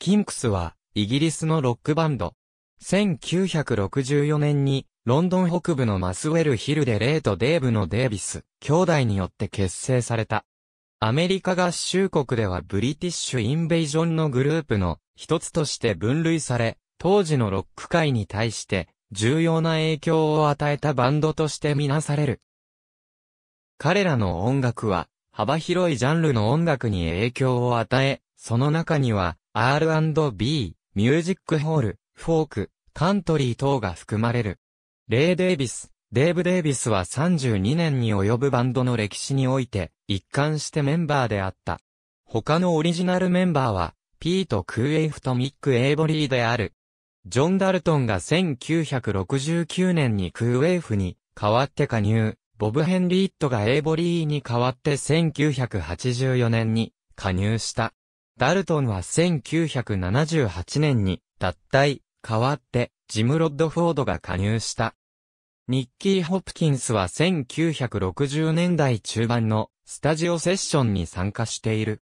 キンクスは、イギリスのロックバンド。1964年に、ロンドン北部のマスウェルヒルでレイとデーブのデービス、兄弟によって結成された。アメリカ合衆国ではブリティッシュ・インベイジョンのグループの一つとして分類され、当時のロック界に対して重要な影響を与えたバンドとしてみなされる。彼らの音楽は幅広いジャンルの音楽に影響を与え、その中には R&B、ミュージックホール、フォーク、カントリー等が含まれる。レイ・デイビス、デイブ・デイビスは32年に及ぶバンドの歴史において、一貫してメンバーであった。他のオリジナルメンバーは、ピート・クーエイフとミック・エイボリーである。ジョン・ダルトンが1969年にクーエイフに代わって加入、ボブ・ヘンリーットがエイボリーに代わって1984年に加入した。ダルトンは1978年に脱退、代わって、ジム・ロッドフォードが加入した。ニッキー・ホプキンスは1960年代中盤のスタジオセッションに参加している。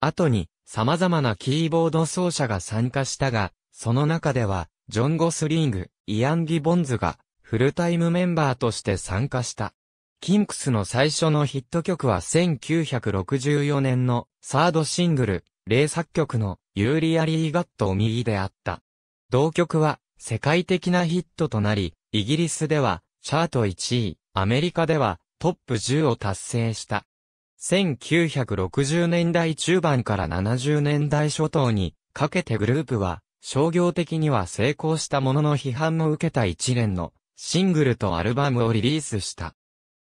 後に様々なキーボード奏者が参加したが、その中では、ジョン・ゴスリング、イアン・ギボンズがフルタイムメンバーとして参加した。キンクスの最初のヒット曲は1964年のサードシングル、例作曲のユーリアリーガットオミギであった。同曲は世界的なヒットとなり、イギリスではチャート1位、アメリカではトップ10を達成した。1960年代中盤から70年代初頭にかけてグループは商業的には成功したものの批判も受けた一連のシングルとアルバムをリリースした。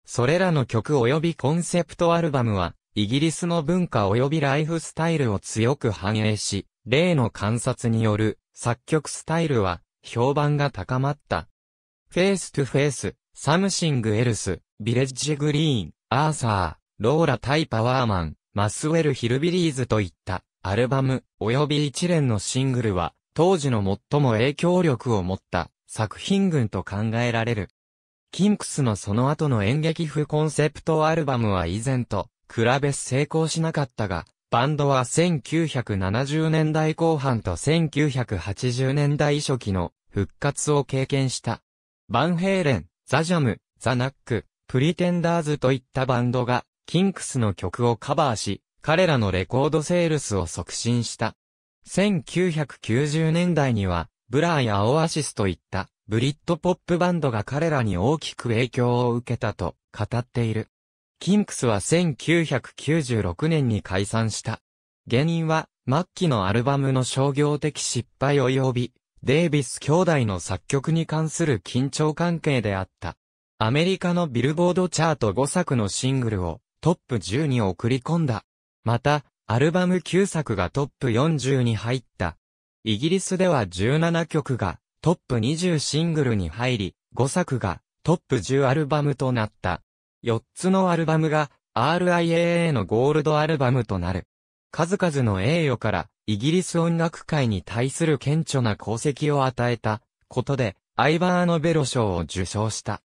それらの曲及びコンセプトアルバムはイギリスの文化及びライフスタイルを強く反映し、例の観察による作曲スタイルは評判が高まった。フェイストゥフェイス、サムシングエルス、ビレッジグリーン、アーサー、ローラ対パワーマン、マスウェルヒルビリーズといったアルバム及び一連のシングルは当時の最も影響力を持った作品群と考えられる。キンクスのその後の演劇風コンセプトアルバムは以前と比べ成功しなかったが、バンドは1970年代後半と1980年代初期の復活を経験した。バンヘイレン、ザジャム、ザナック、プリテンダーズといったバンドが、キンクスの曲をカバーし、彼らのレコードセールスを促進した。1990年代には、ブラーやオアシスといった、ブリッドポップバンドが彼らに大きく影響を受けたと語っている。キンクスは1996年に解散した。原因は、末期のアルバムの商業的失敗及び、デイビス兄弟の作曲に関する緊張関係であった。アメリカのビルボードチャート5作のシングルをトップ10に送り込んだ。また、アルバム9作がトップ40に入った。イギリスでは17曲がトップ20シングルに入り、5作がトップ10アルバムとなった。4つのアルバムが RIAA のゴールドアルバムとなる。数々の栄誉からイギリス音楽界に対する顕著な功績を与えたことでアイバーノベロ賞を受賞した。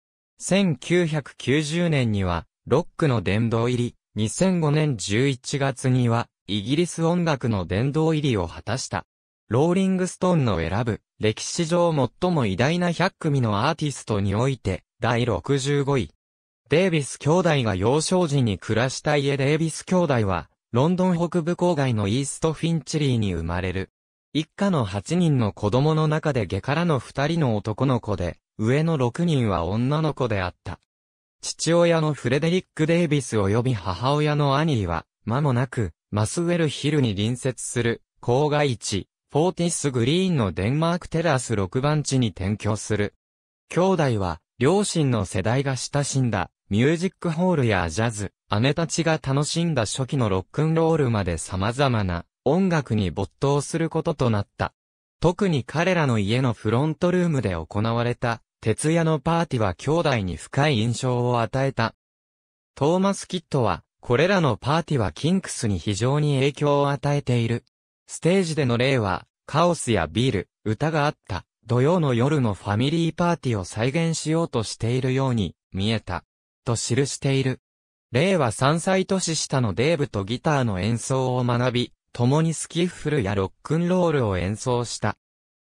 1990年にはロックの殿堂入り、2005年11月にはイギリス音楽の殿堂入りを果たした。ローリングストーンの選ぶ歴史上最も偉大な100組のアーティストにおいて第65位。デイビス兄弟が幼少時に暮らした家デイビス兄弟は、ロンドン北部郊外のイーストフィンチリーに生まれる。一家の8人の子供の中で下からの2人の男の子で、上の6人は女の子であった。父親のフレデリック・デイビス及び母親のアニーは、間もなく、マスウェルヒルに隣接する、郊外地、フォーティス・グリーンのデンマークテラス6番地に転居する。兄弟は、両親の世代が親しんだ、ミュージックホールやジャズ、姉たちが楽しんだ初期のロックンロールまで様々な音楽に没頭することとなった。特に彼らの家のフロントルームで行われた、徹夜のパーティは兄弟に深い印象を与えた。トーマス・キットは、これらのパーティはキンクスに非常に影響を与えている。ステージでの例は、カオスやビール、歌があった、土曜の夜のファミリーパーティを再現しようとしているように、見えた。と記している。レイは3歳年下のデーブとギターの演奏を学び、共にスキッフルやロックンロールを演奏した。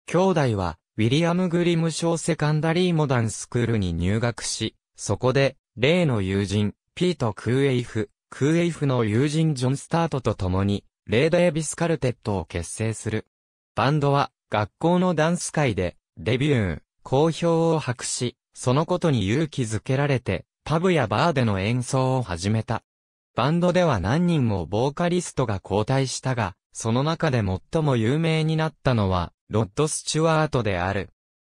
兄弟は、ウィリアム・グリム小セカンダリーモダンスクールに入学し、そこで、レイの友人、ピート・クーエイフ、クーエイフの友人ジョン・スタートと共に、レイ・デービス・カルテットを結成する。バンドは、学校のダンス界で、デビュー、好評を博し、そのことに勇気づけられて、パブやバーでの演奏を始めた。バンドでは何人もボーカリストが交代したが、その中で最も有名になったのは、ロッド・スチュワートである。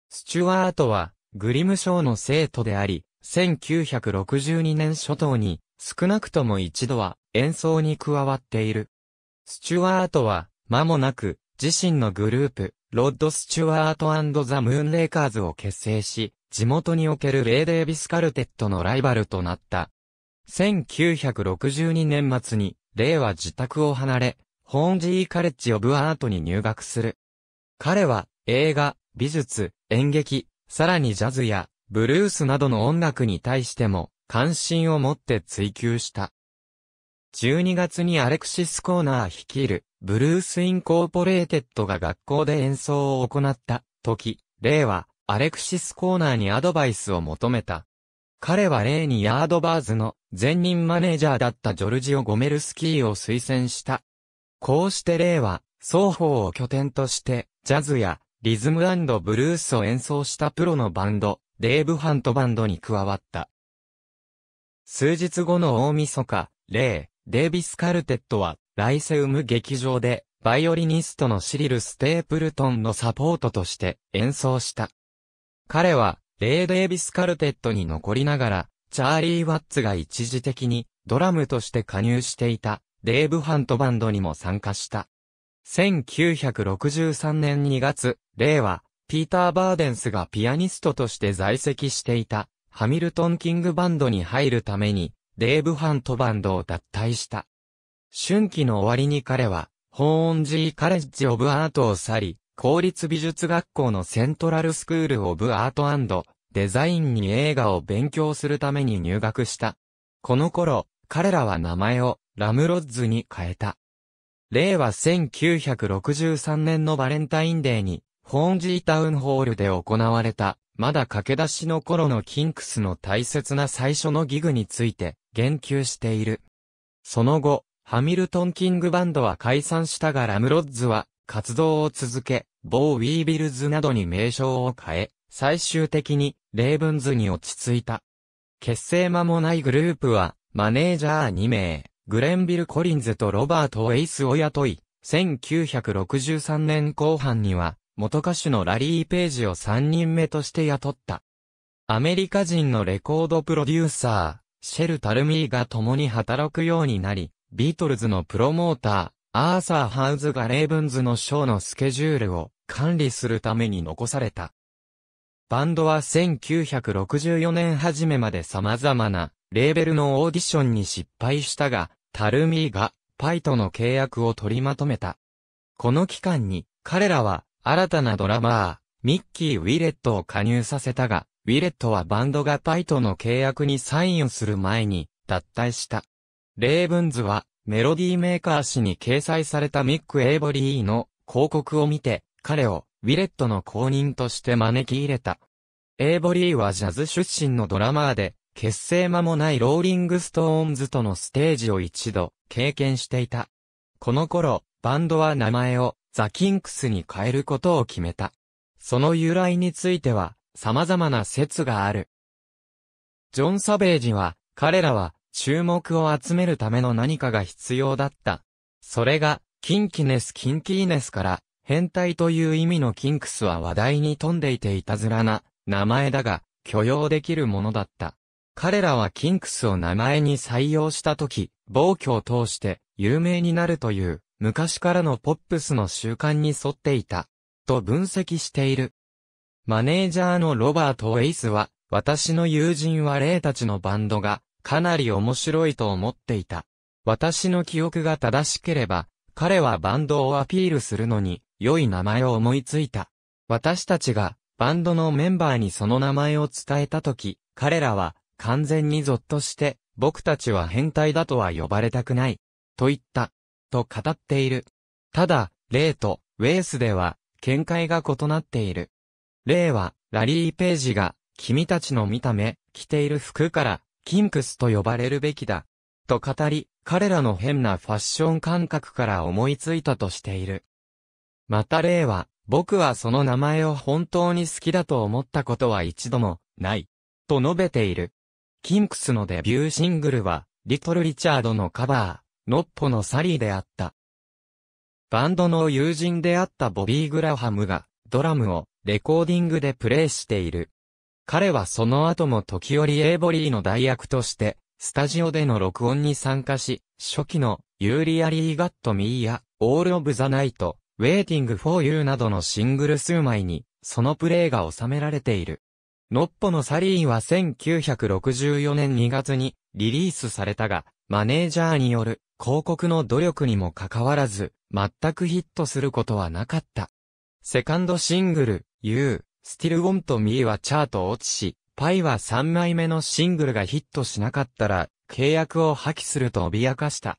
スチュワートは、グリムショーの生徒であり、1962年初頭に、少なくとも一度は演奏に加わっている。スチュワートは、間もなく、自身のグループ、ロッド・スチュワートザ・ムーン・レイカーズを結成し、地元におけるレーデービス・カルテットのライバルとなった。1962年末に、レイは自宅を離れ、ホーンジー・カレッジ・オブ・アートに入学する。彼は、映画、美術、演劇、さらにジャズや、ブルースなどの音楽に対しても、関心を持って追求した。12月にアレクシス・コーナー率いる、ブルース・インコーポレーテッドが学校で演奏を行った時、レイは、アレクシス・コーナーにアドバイスを求めた。彼はレに、ニ・ヤードバーズの前任マネージャーだったジョルジオ・ゴメルスキーを推薦した。こうしてレは、双方を拠点として、ジャズやリズムブルースを演奏したプロのバンド、デーブ・ハントバンドに加わった。数日後の大晦日、レイ、デイビス・カルテットは、ライセウム劇場で、バイオリニストのシリル・ステープルトンのサポートとして演奏した。彼は、レイ・デイビスカルテットに残りながら、チャーリー・ワッツが一時的にドラムとして加入していたデーブ・ハントバンドにも参加した。1963年2月、レイは、ピーター・バーデンスがピアニストとして在籍していたハミルトン・キングバンドに入るために、デーブ・ハントバンドを脱退した。春季の終わりに彼は、ホーンジー・カレッジ・オブ・アートを去り、公立美術学校のセントラルスクールオブアートデザインに映画を勉強するために入学した。この頃、彼らは名前をラムロッズに変えた。令和1963年のバレンタインデーに、ホーンジータウンホールで行われた、まだ駆け出しの頃のキンクスの大切な最初のギグについて、言及している。その後、ハミルトン・キングバンドは解散したがラムロッズは活動を続け、ボーウィービルズなどに名称を変え、最終的にレーブンズに落ち着いた。結成間もないグループは、マネージャー2名、グレンビル・コリンズとロバート・エイスを雇い、1963年後半には、元歌手のラリー・ページを3人目として雇った。アメリカ人のレコードプロデューサー、シェル・タルミーが共に働くようになり、ビートルズのプロモーター、アーサー・ハウズがレイブンズのショーのスケジュールを管理するために残された。バンドは1964年初めまで様々なレーベルのオーディションに失敗したが、タルミーがパイとの契約を取りまとめた。この期間に彼らは新たなドラマー、ミッキー・ウィレットを加入させたが、ウィレットはバンドがパイとの契約にサインをする前に脱退した。レイブンズはメロディーメーカー誌に掲載されたミック・エイボリーの広告を見て、彼をウィレットの公認として招き入れた。エイボリーはジャズ出身のドラマーで、結成間もないローリングストーンズとのステージを一度経験していた。この頃、バンドは名前をザ・キンクスに変えることを決めた。その由来については様々な説がある。ジョン・サベージは、彼らは注目を集めるための何かが必要だった。それが、キンキネス・キンキーネスから、変態という意味のキンクスは話題に富んでいていたずらな名前だが許容できるものだった。彼らはキンクスを名前に採用した時、暴挙を通して有名になるという昔からのポップスの習慣に沿っていた、と分析している。マネージャーのロバート・ウェイスは、私の友人は霊たちのバンドがかなり面白いと思っていた。私の記憶が正しければ、彼はバンドをアピールするのに、良い名前を思いついた。私たちが、バンドのメンバーにその名前を伝えたとき、彼らは、完全にゾッとして、僕たちは変態だとは呼ばれたくない。と言った。と語っている。ただ、レイと、ウェイスでは、見解が異なっている。レイは、ラリー・ページが、君たちの見た目、着ている服から、キンクスと呼ばれるべきだ。と語り、彼らの変なファッション感覚から思いついたとしている。また例は、僕はその名前を本当に好きだと思ったことは一度も、ない。と述べている。キンクスのデビューシングルは、リトル・リチャードのカバー、ノッポのサリーであった。バンドの友人であったボビー・グラハムが、ドラムを、レコーディングでプレイしている。彼はその後も時折エイボリーの代役として、スタジオでの録音に参加し、初期の、ユーリアリーガットミーや、オールオブザナイト、ウェイティングフォーユーなどのシングル数枚に、そのプレイが収められている。ノッポのサリーは1964年2月にリリースされたが、マネージャーによる広告の努力にもかかわらず、全くヒットすることはなかった。セカンドシングル、ユー。u Still Want Me はチャート落ちし、パイは3枚目のシングルがヒットしなかったら、契約を破棄すると脅かした。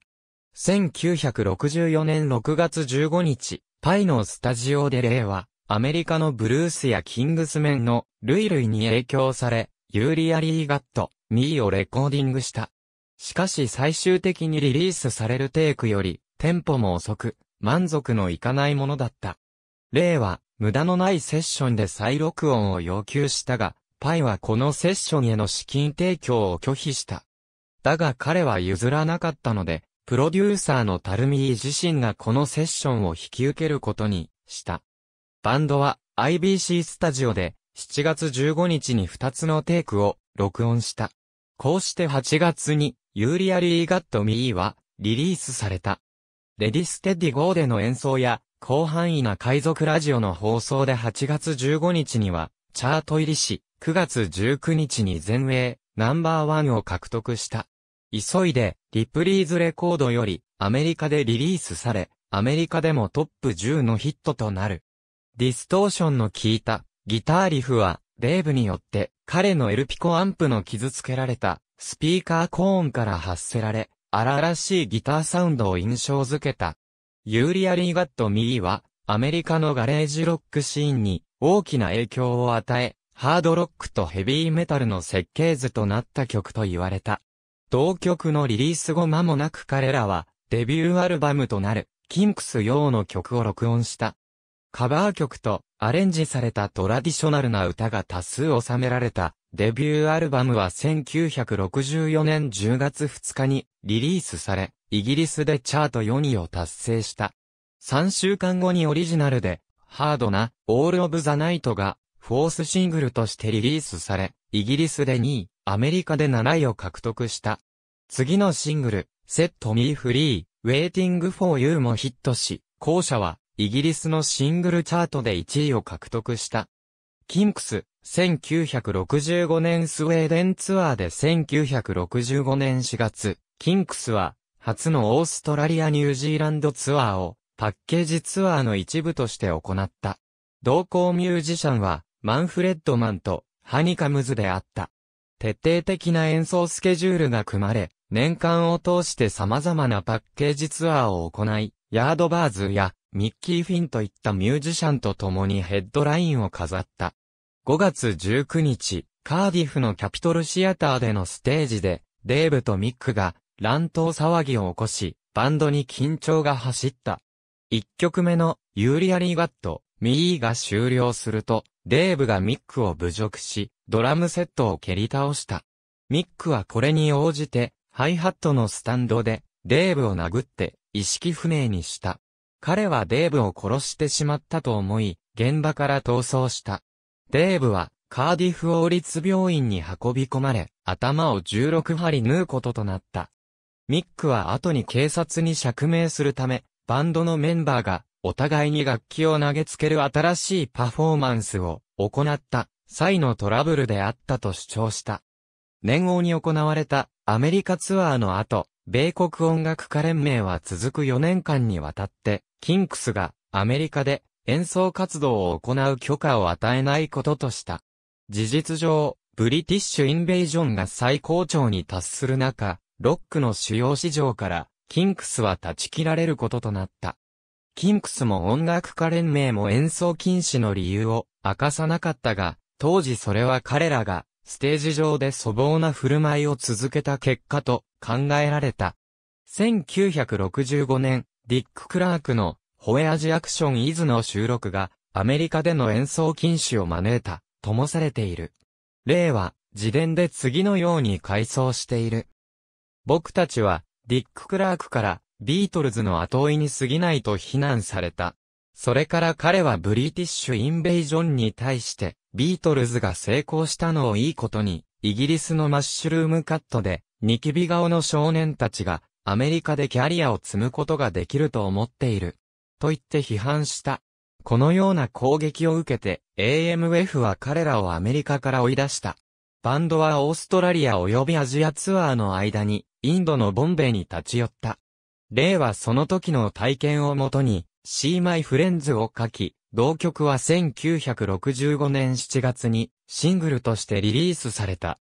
1964年6月15日、パイのスタジオでレイは、アメリカのブルースやキングスメンのルイルイに影響され、ユーリアリーガット、ミーをレコーディングした。しかし最終的にリリースされるテイクより、テンポも遅く、満足のいかないものだった。レイは、無駄のないセッションで再録音を要求したが、パイはこのセッションへの資金提供を拒否した。だが彼は譲らなかったので、プロデューサーのタルミー自身がこのセッションを引き受けることにした。バンドは IBC スタジオで7月15日に2つのテイクを録音した。こうして8月に You Really Got Me はリリースされた。レディステディゴーでの演奏や広範囲な海賊ラジオの放送で8月15日には、チャート入りし、9月19日に全英、ナンバーワンを獲得した。急いで、リプリーズレコードより、アメリカでリリースされ、アメリカでもトップ10のヒットとなる。ディストーションの効いた、ギターリフは、デーブによって、彼のエルピコアンプの傷つけられた、スピーカーコーンから発せられ、荒々しいギターサウンドを印象づけた。ユーリア・リーガット・ミーは、アメリカのガレージロックシーンに大きな影響を与え、ハードロックとヘビーメタルの設計図となった曲と言われた。同曲のリリース後間もなく彼らは、デビューアルバムとなる、キンクス用の曲を録音した。カバー曲とアレンジされたトラディショナルな歌が多数収められた、デビューアルバムは1964年10月2日にリリースされ、イギリスでチャート4位を達成した。3週間後にオリジナルで、ハードな、オール・オブ・ザ・ナイトが、フォースシングルとしてリリースされ、イギリスで2位、アメリカで7位を獲得した。次のシングル、セット・ミー・フリー、ウェイティング・フォー・ユーもヒットし、後者は、イギリスのシングルチャートで1位を獲得した。キンクス、1965年スウェーデンツアーで1965年4月、キンクスは、初のオーストラリア・ニュージーランドツアーをパッケージツアーの一部として行った。同行ミュージシャンはマンフレッドマンとハニカムズであった。徹底的な演奏スケジュールが組まれ、年間を通して様々なパッケージツアーを行い、ヤードバーズやミッキー・フィンといったミュージシャンと共にヘッドラインを飾った。5月19日、カーディフのキャピトルシアターでのステージで、デーブとミックが乱闘騒ぎを起こし、バンドに緊張が走った。一曲目の、ユーリアリーガット、ミーが終了すると、デーブがミックを侮辱し、ドラムセットを蹴り倒した。ミックはこれに応じて、ハイハットのスタンドで、デーブを殴って、意識不明にした。彼はデーブを殺してしまったと思い、現場から逃走した。デーブは、カーディフ王立病院に運び込まれ、頭を16針縫うこととなった。ミックは後に警察に釈明するため、バンドのメンバーが、お互いに楽器を投げつける新しいパフォーマンスを行った際のトラブルであったと主張した。年号に行われたアメリカツアーの後、米国音楽家連盟は続く4年間にわたって、キンクスがアメリカで演奏活動を行う許可を与えないこととした。事実上、ブリティッシュインベージョンが最高潮に達する中、ロックの主要市場からキンクスは断ち切られることとなった。キンクスも音楽家連盟も演奏禁止の理由を明かさなかったが、当時それは彼らがステージ上で粗暴な振る舞いを続けた結果と考えられた。1965年、ディック・クラークのホエアジアクション・イズの収録がアメリカでの演奏禁止を招いた、ともされている。例は、自伝で次のように回想している。僕たちは、ディック・クラークから、ビートルズの後追いに過ぎないと非難された。それから彼はブリティッシュ・インベイジョンに対して、ビートルズが成功したのをいいことに、イギリスのマッシュルームカットで、ニキビ顔の少年たちが、アメリカでキャリアを積むことができると思っている。と言って批判した。このような攻撃を受けて、AMF は彼らをアメリカから追い出した。バンドはオーストラリア及びアジアツアーの間に、インドのボンベイに立ち寄った。レイはその時の体験をもとに、シーマイフレンズを書き、同曲は1965年7月にシングルとしてリリースされた。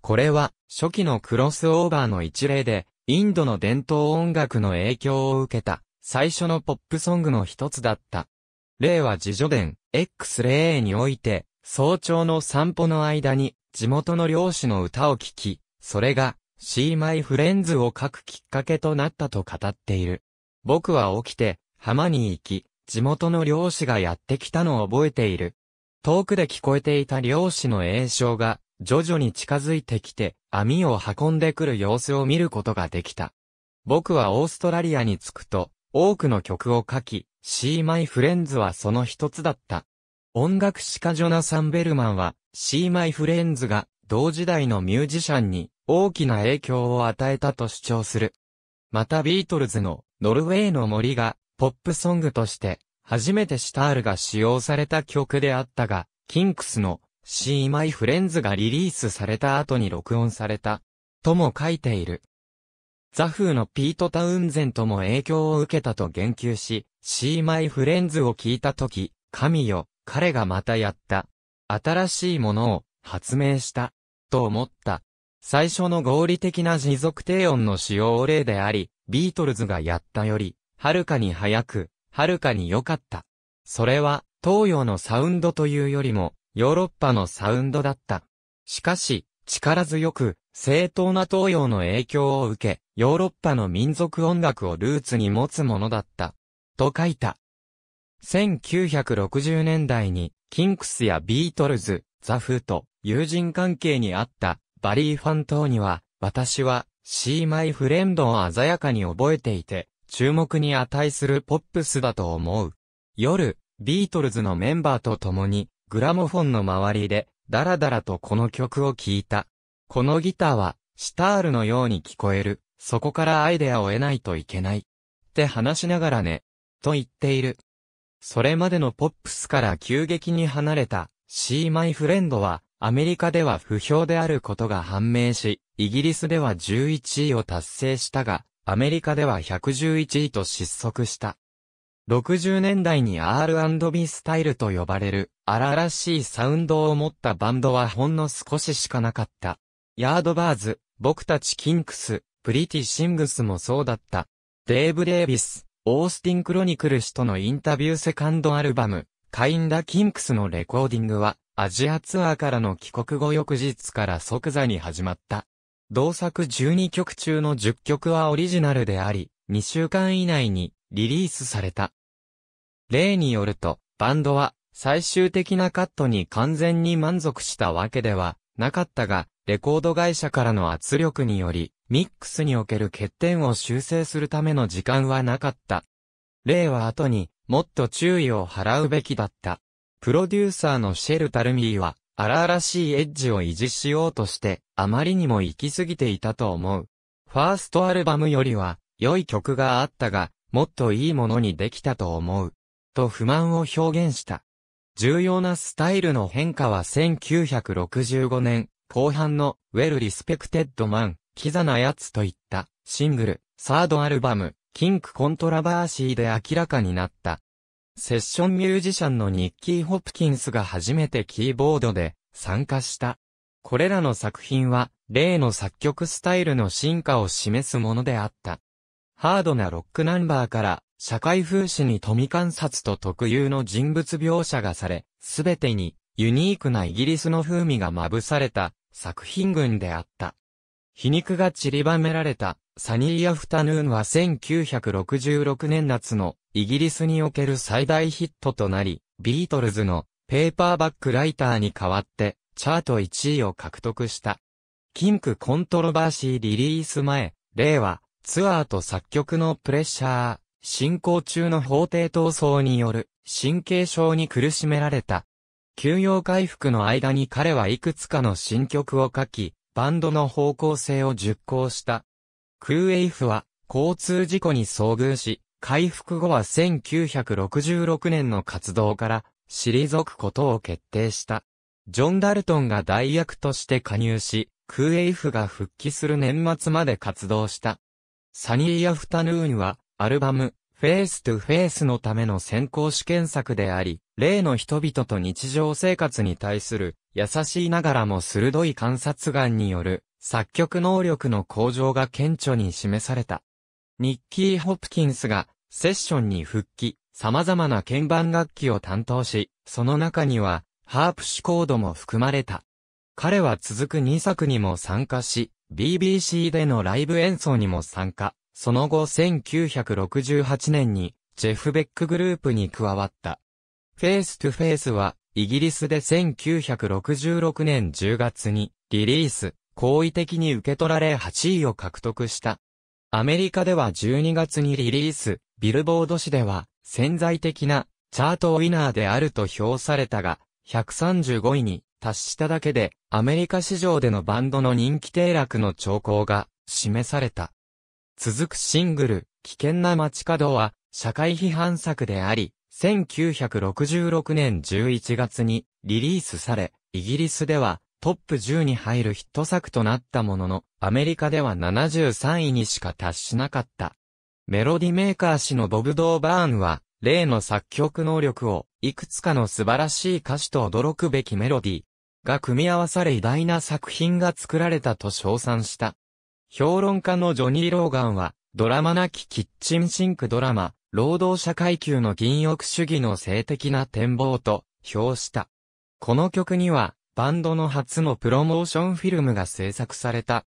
これは初期のクロスオーバーの一例で、インドの伝統音楽の影響を受けた、最初のポップソングの一つだった。例は自助伝 X0A において、早朝の散歩の間に、地元の漁師の歌を聴き、それがシーマイフレンズを書くきっかけとなったと語っている。僕は起きて、浜に行き、地元の漁師がやってきたのを覚えている。遠くで聞こえていた漁師の栄唱が、徐々に近づいてきて、網を運んでくる様子を見ることができた。僕はオーストラリアに着くと、多くの曲を書き、シーマイフレンズはその一つだった。音楽史家ジョナサン・ベルマンは、シーマイフレンズが同時代のミュージシャンに大きな影響を与えたと主張する。またビートルズのノルウェーの森がポップソングとして初めてシタールが使用された曲であったが、キンクスのシーマイフレンズがリリースされた後に録音された、とも書いている。ザフーのピート・タウンゼントも影響を受けたと言及し、シーマイフレンズを聞いたとき、神よ、彼がまたやった。新しいものを発明した、と思った。最初の合理的な持続低音の使用例であり、ビートルズがやったより、はるかに早く、はるかに良かった。それは、東洋のサウンドというよりも、ヨーロッパのサウンドだった。しかし、力強く、正当な東洋の影響を受け、ヨーロッパの民族音楽をルーツに持つものだった。と書いた。1960年代に、キンクスやビートルズ、ザ・フーと友人関係にあったバリーファンーには、私は、シーマイフレンドを鮮やかに覚えていて、注目に値するポップスだと思う。夜、ビートルズのメンバーと共に、グラモフォンの周りで、ダラダラとこの曲を聴いた。このギターは、シタールのように聞こえる。そこからアイデアを得ないといけない。って話しながらね。と言っている。それまでのポップスから急激に離れた、シーマイフレンドは、アメリカでは不評であることが判明し、イギリスでは11位を達成したが、アメリカでは111位と失速した。60年代に R&B スタイルと呼ばれる荒々しいサウンドを持ったバンドはほんの少ししかなかった。ヤードバーズ、僕たちキンクス、プリティシングスもそうだった。デーブ・デイビス、オースティン・クロニクル氏とのインタビューセカンドアルバム、カインダ・キンクスのレコーディングは、アジアツアーからの帰国後翌日から即座に始まった。同作12曲中の10曲はオリジナルであり、2週間以内にリリースされた。例によると、バンドは最終的なカットに完全に満足したわけではなかったが、レコード会社からの圧力により、ミックスにおける欠点を修正するための時間はなかった。例は後にもっと注意を払うべきだった。プロデューサーのシェル・タルミーは、荒々しいエッジを維持しようとして、あまりにも行き過ぎていたと思う。ファーストアルバムよりは、良い曲があったが、もっといいものにできたと思う。と不満を表現した。重要なスタイルの変化は1965年後半のウェル・リスペクテッド・マン、キザなやつといったシングル、サードアルバム、キンクコントラバーシーで明らかになった。セッションミュージシャンのニッキー・ホプキンスが初めてキーボードで参加した。これらの作品は、例の作曲スタイルの進化を示すものであった。ハードなロックナンバーから、社会風刺に富観察と特有の人物描写がされ、すべてにユニークなイギリスの風味がまぶされた作品群であった。皮肉が散りばめられたサニー・アフタヌーンは1966年夏のイギリスにおける最大ヒットとなり、ビートルズのペーパーバックライターに代わってチャート1位を獲得した。キンクコントロバーシーリリース前、例はツアーと作曲のプレッシャー、進行中の法廷闘争による神経症に苦しめられた。休養回復の間に彼はいくつかの新曲を書き、バンドの方向性を熟考した。クーエイフは交通事故に遭遇し、回復後は1966年の活動から退くことを決定した。ジョン・ダルトンが代役として加入し、クーエイフが復帰する年末まで活動した。サニー・アフタヌーンは、アルバム、フェイス・トゥ・フェイスのための先行試験作であり、例の人々と日常生活に対する、優しいながらも鋭い観察眼による、作曲能力の向上が顕著に示された。ニッキー・ホプキンスがセッションに復帰、様々な鍵盤楽器を担当し、その中にはハープシコードも含まれた。彼は続く2作にも参加し、BBC でのライブ演奏にも参加。その後1968年にジェフ・ベックグループに加わった。フェイス・トゥ・フェイスはイギリスで1966年10月にリリース、好意的に受け取られ8位を獲得した。アメリカでは12月にリリース、ビルボード誌では潜在的なチャートウィナーであると評されたが、135位に達しただけで、アメリカ市場でのバンドの人気低落の兆候が示された。続くシングル、危険な街角は、社会批判作であり、1966年11月にリリースされ、イギリスではトップ10に入るヒット作となったものの、アメリカでは73位にしか達しなかった。メロディメーカー氏のボブ・ドーバーンは、例の作曲能力を、いくつかの素晴らしい歌詞と驚くべきメロディーが組み合わされ偉大な作品が作られたと称賛した。評論家のジョニー・ローガンは、ドラマなきキッチンシンクドラマ、労働者階級の銀翼主義の性的な展望と評した。この曲にはバンドの初のプロモーションフィルムが制作された。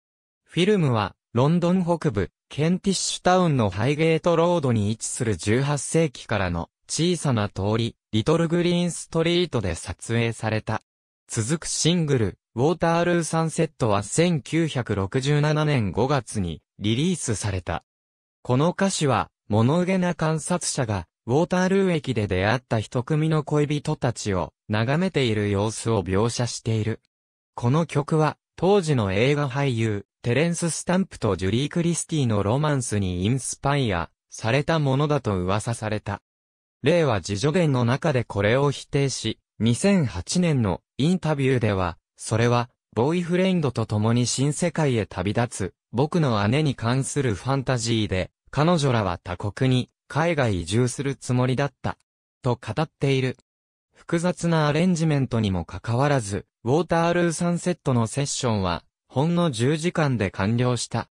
フィルムは、ロンドン北部、ケンティッシュタウンのハイゲートロードに位置する18世紀からの小さな通り、リトルグリーンストリートで撮影された。続くシングル、ウォータールーサンセットは1967年5月にリリースされた。この歌詞は、物憂げな観察者がウォータールー駅で出会った一組の恋人たちを眺めている様子を描写している。この曲は、当時の映画俳優、テレンス・スタンプとジュリー・クリスティのロマンスにインスパイアされたものだと噂された。例は自助伝の中でこれを否定し、2008年のインタビューでは、それは、ボーイフレンドと共に新世界へ旅立つ、僕の姉に関するファンタジーで、彼女らは他国に海外移住するつもりだった、と語っている。複雑なアレンジメントにもかかわらず、ウォータールーサンセットのセッションは、ほんの10時間で完了した。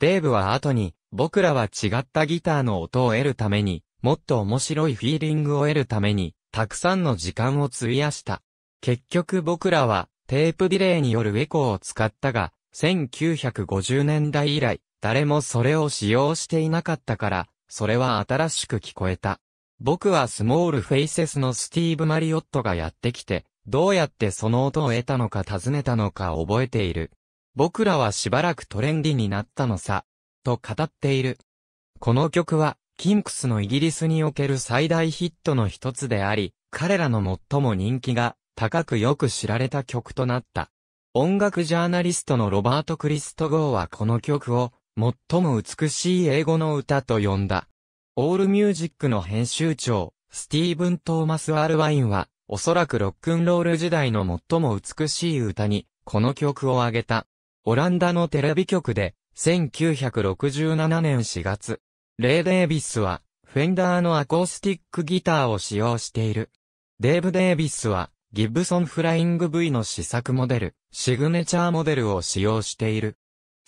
デーブは後に、僕らは違ったギターの音を得るために、もっと面白いフィーリングを得るために、たくさんの時間を費やした。結局僕らは、テープディレイによるエコーを使ったが、1950年代以来、誰もそれを使用していなかったから、それは新しく聞こえた。僕はスモールフェイセスのスティーブ・マリオットがやってきて、どうやってその音を得たのか尋ねたのか覚えている。僕らはしばらくトレンディになったのさ、と語っている。この曲は、キンクスのイギリスにおける最大ヒットの一つであり、彼らの最も人気が高くよく知られた曲となった。音楽ジャーナリストのロバート・クリスト号はこの曲を最も美しい英語の歌と呼んだ。オールミュージックの編集長、スティーブン・トーマス・アルワインは、おそらくロックンロール時代の最も美しい歌に、この曲を挙げた。オランダのテレビ局で、1967年4月、レイ・デイビスは、フェンダーのアコースティックギターを使用している。デイブ・デイビスは、ギブソン・フライング V の試作モデル、シグネチャーモデルを使用している。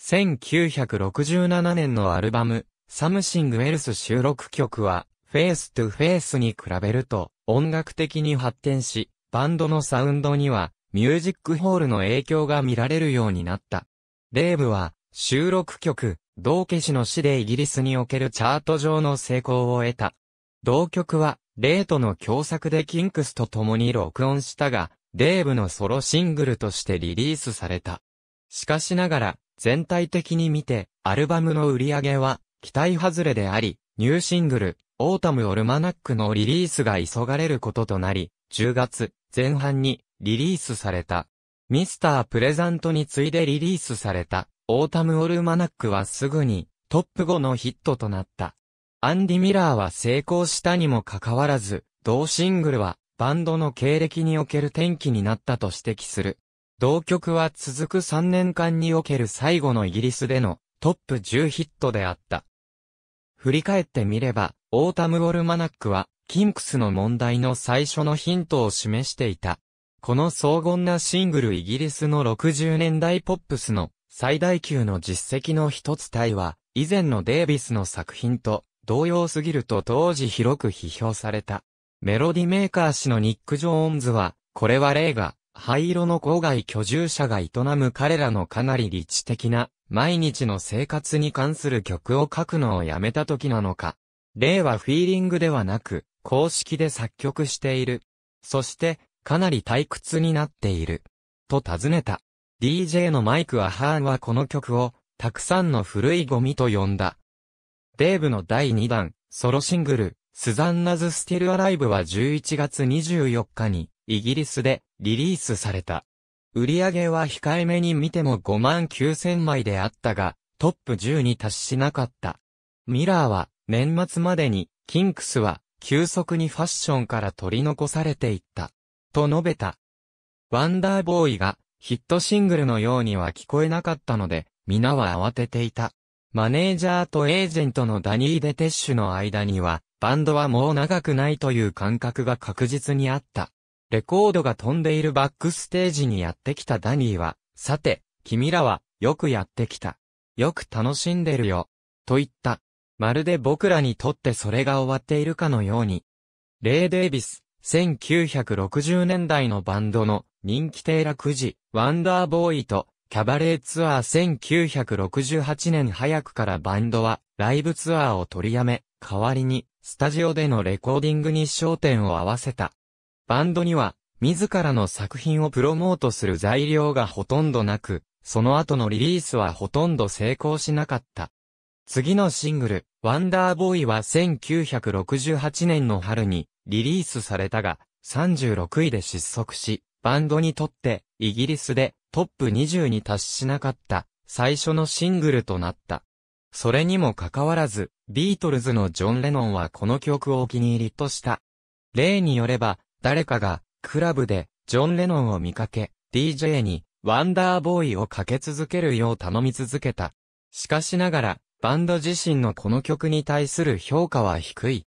1967年のアルバム、サムシングエルス収録曲は、フェイストゥフェイスに比べると、音楽的に発展し、バンドのサウンドには、ミュージックホールの影響が見られるようになった。レーブは、収録曲、道化師の死でイギリスにおけるチャート上の成功を得た。同曲は、レートの共作でキンクスと共に録音したが、デーブのソロシングルとしてリリースされた。しかしながら、全体的に見て、アルバムの売り上げは、期待外れであり、ニューシングル、オータム・オルマナックのリリースが急がれることとなり、10月前半にリリースされた。ミスター・プレザントに次いでリリースされた、オータム・オルマナックはすぐにトップ5のヒットとなった。アンディ・ミラーは成功したにもかかわらず、同シングルはバンドの経歴における転機になったと指摘する。同曲は続く3年間における最後のイギリスでのトップ10ヒットであった。振り返ってみれば、オータム・オルマナックは、キンクスの問題の最初のヒントを示していた。この荘厳なシングルイギリスの60年代ポップスの最大級の実績の一つ体は、以前のデイビスの作品と同様すぎると当時広く批評された。メロディメーカー氏のニック・ジョーンズは、これは例が灰色の郊外居住者が営む彼らのかなり理知的な、毎日の生活に関する曲を書くのをやめた時なのか。例はフィーリングではなく、公式で作曲している。そして、かなり退屈になっている。と尋ねた。DJ のマイク・アハーンはこの曲を、たくさんの古いゴミと呼んだ。デーブの第2弾、ソロシングル、スザンナズ・スティル・アライブは11月24日にイギリスでリリースされた。売り上げは控えめに見ても5万9000枚であったが、トップ10に達しなかった。ミラーは年末までにキンクスは急速にファッションから取り残されていった。と述べた。ワンダーボーイがヒットシングルのようには聞こえなかったので、皆は慌てていた。マネージャーとエージェントのダニー・デ・テッシュの間には、バンドはもう長くないという感覚が確実にあった。レコードが飛んでいるバックステージにやってきたダニーは、さて、君らは、よくやってきた。よく楽しんでるよ。と言った。まるで僕らにとってそれが終わっているかのように。レイ・デイビス、1960年代のバンドの人気低落時、ワンダーボーイとキャバレーツアー1968年早くからバンドはライブツアーを取りやめ、代わりにスタジオでのレコーディングに焦点を合わせた。バンドには、自らの作品をプロモートする材料がほとんどなく、その後のリリースはほとんど成功しなかった。次のシングル、ワンダーボーイは1968年の春にリリースされたが、36位で失速し、バンドにとってイギリスでトップ20に達しなかった最初のシングルとなった。それにもかかわらず、ビートルズのジョン・レノンはこの曲をお気に入りとした。例によれば、誰かが、クラブで、ジョン・レノンを見かけ、DJ に、ワンダーボーイをかけ続けるよう頼み続けた。しかしながら、バンド自身のこの曲に対する評価は低い。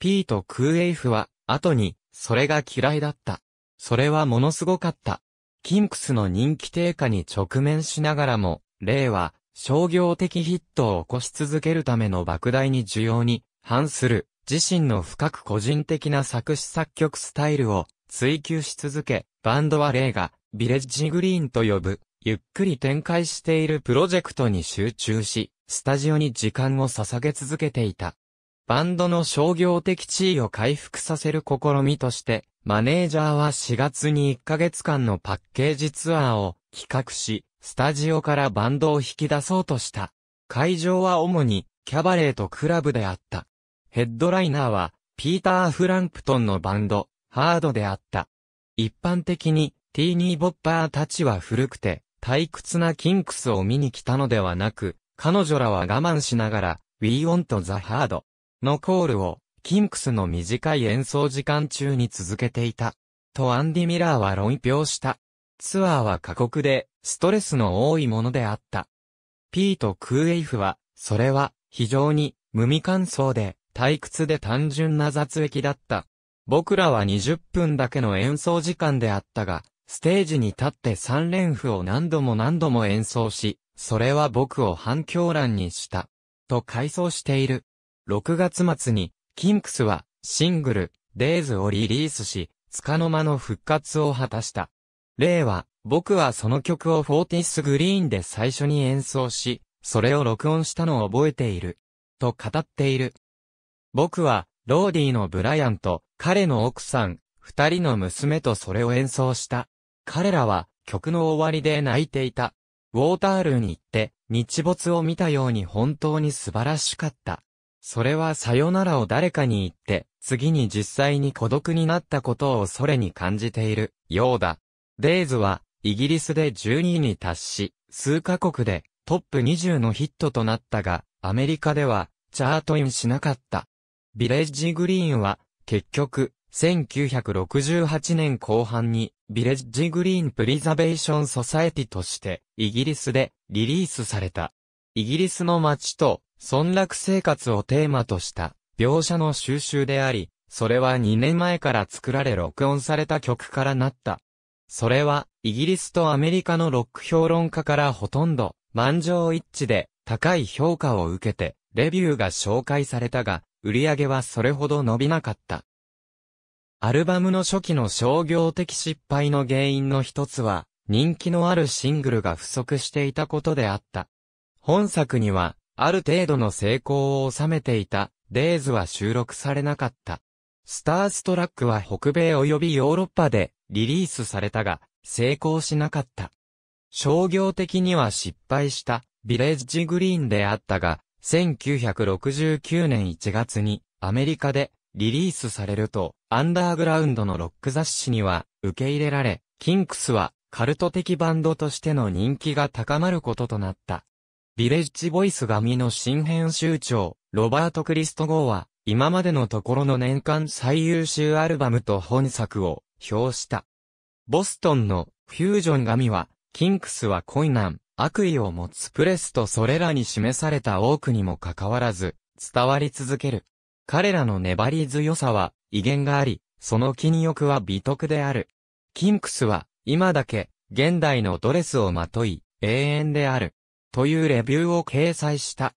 P とクーエイフは、後に、それが嫌いだった。それはものすごかった。キンクスの人気低下に直面しながらも、レイは、商業的ヒットを起こし続けるための莫大に需要に、反する、自身の深く個人的な作詞作曲スタイルを追求し続け、バンドは例がビレッジグリーンと呼ぶ、ゆっくり展開しているプロジェクトに集中し、スタジオに時間を捧げ続けていた。バンドの商業的地位を回復させる試みとして、マネージャーは4月に1ヶ月間のパッケージツアーを企画し、スタジオからバンドを引き出そうとした。会場は主にキャバレーとクラブであった。ヘッドライナーは、ピーター・フランプトンのバンド、ハードであった。一般的に、ティーニー・ボッパーたちは古くて、退屈なキンクスを見に来たのではなく、彼女らは我慢しながら、We Want the Hard のコールを、キンクスの短い演奏時間中に続けていた。とアンディ・ミラーは論評した。ツアーは過酷で、ストレスの多いものであった。ピート・クーエイフは、それは、非常に、無味乾燥で、退屈で単純な雑役だった。僕らは20分だけの演奏時間であったが、ステージに立って3連符を何度も何度も演奏し、それは僕を反響欄にした。と回想している。6月末に、キンクスは、シングル、デイズをリリースし、束の間の復活を果たした。例は、僕はその曲をフォーティスグリーンで最初に演奏し、それを録音したのを覚えている。と語っている。僕は、ローディのブライアンと、彼の奥さん、二人の娘とそれを演奏した。彼らは、曲の終わりで泣いていた。ウォータールーに行って、日没を見たように本当に素晴らしかった。それはさよならを誰かに言って、次に実際に孤独になったことを恐れに感じている、ようだ。デイズは、イギリスで12位に達し、数カ国でトップ20のヒットとなったが、アメリカでは、チャートインしなかった。ビレッジグリーンは、結局、1968年後半に、ビレッジグリーンプリザベーションソサエティとして、イギリスでリリースされた。イギリスの街と、村落生活をテーマとした、描写の収集であり、それは2年前から作られ録音された曲からなった。それは、イギリスとアメリカのロック評論家からほとんど、満場一致で、高い評価を受けて、レビューが紹介されたが、売り上げはそれほど伸びなかった。アルバムの初期の商業的失敗の原因の一つは、人気のあるシングルが不足していたことであった。本作には、ある程度の成功を収めていた、デイズは収録されなかった。スターストラックは北米及びヨーロッパでリリースされたが、成功しなかった。商業的には失敗した、ヴィレッジグリーンであったが、1969年1月にアメリカでリリースされると、アンダーグラウンドのロック雑誌には受け入れられ、キンクスはカルト的バンドとしての人気が高まることとなった。ビレッジボイス紙の新編集長、ロバート・クリスト号は、今までのところの年間最優秀アルバムと本作を表した。ボストンのフュージョン紙は、キンクスは恋難、悪意を持つプレスとそれらに示された多くにもかかわらず、伝わり続ける。彼らの粘り強さは、威厳があり、その禁欲は美徳である。キンクスは、今だけ、現代のドレスをまとい、永遠である。というレビューを掲載した。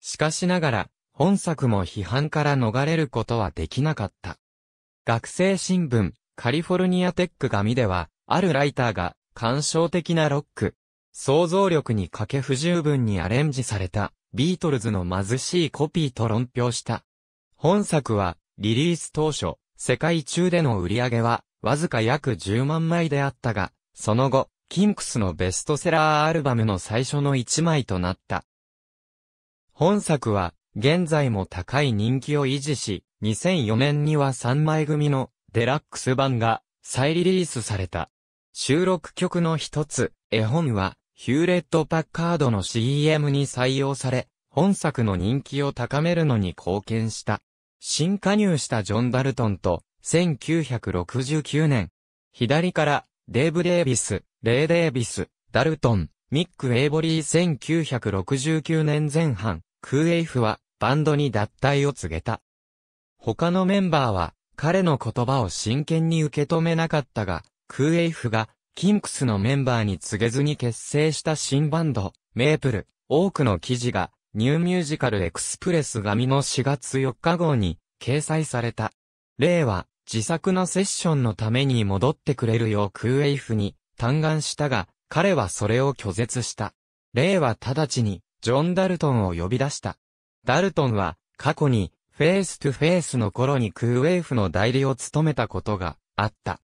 しかしながら、本作も批判から逃れることはできなかった。学生新聞、カリフォルニアテック紙では、あるライターが、感傷的なロック、想像力に欠け不十分にアレンジされた、ビートルズの貧しいコピーと論評した。本作は、リリース当初、世界中での売り上げは、わずか約10万枚であったが、その後、キンクスのベストセラーアルバムの最初の1枚となった。本作は、現在も高い人気を維持し、2004年には3枚組のデラックス版が再リリースされた。収録曲の一つ、絵本は、ヒューレット・パッカードの CM に採用され、本作の人気を高めるのに貢献した。新加入したジョン・ダルトンと、1969年、左から、デーブ・デービス、レイ・デービス、ダルトン、ミック・エイボリー1969年前半、クーエイフは、バンドに脱退を告げた。他のメンバーは、彼の言葉を真剣に受け止めなかったが、クーエイフがキンクスのメンバーに告げずに結成した新バンド、メープル、多くの記事が、ニューミュージカルエクスプレス紙の4月4日号に掲載された。例は、自作のセッションのために戻ってくれるようクーエイフに嘆願したが、彼はそれを拒絶した。例は直ちに、ジョン・ダルトンを呼び出した。ダルトンは、過去に、フェイス・トゥ・フェイスの頃にクーウェイフの代理を務めたことがあった。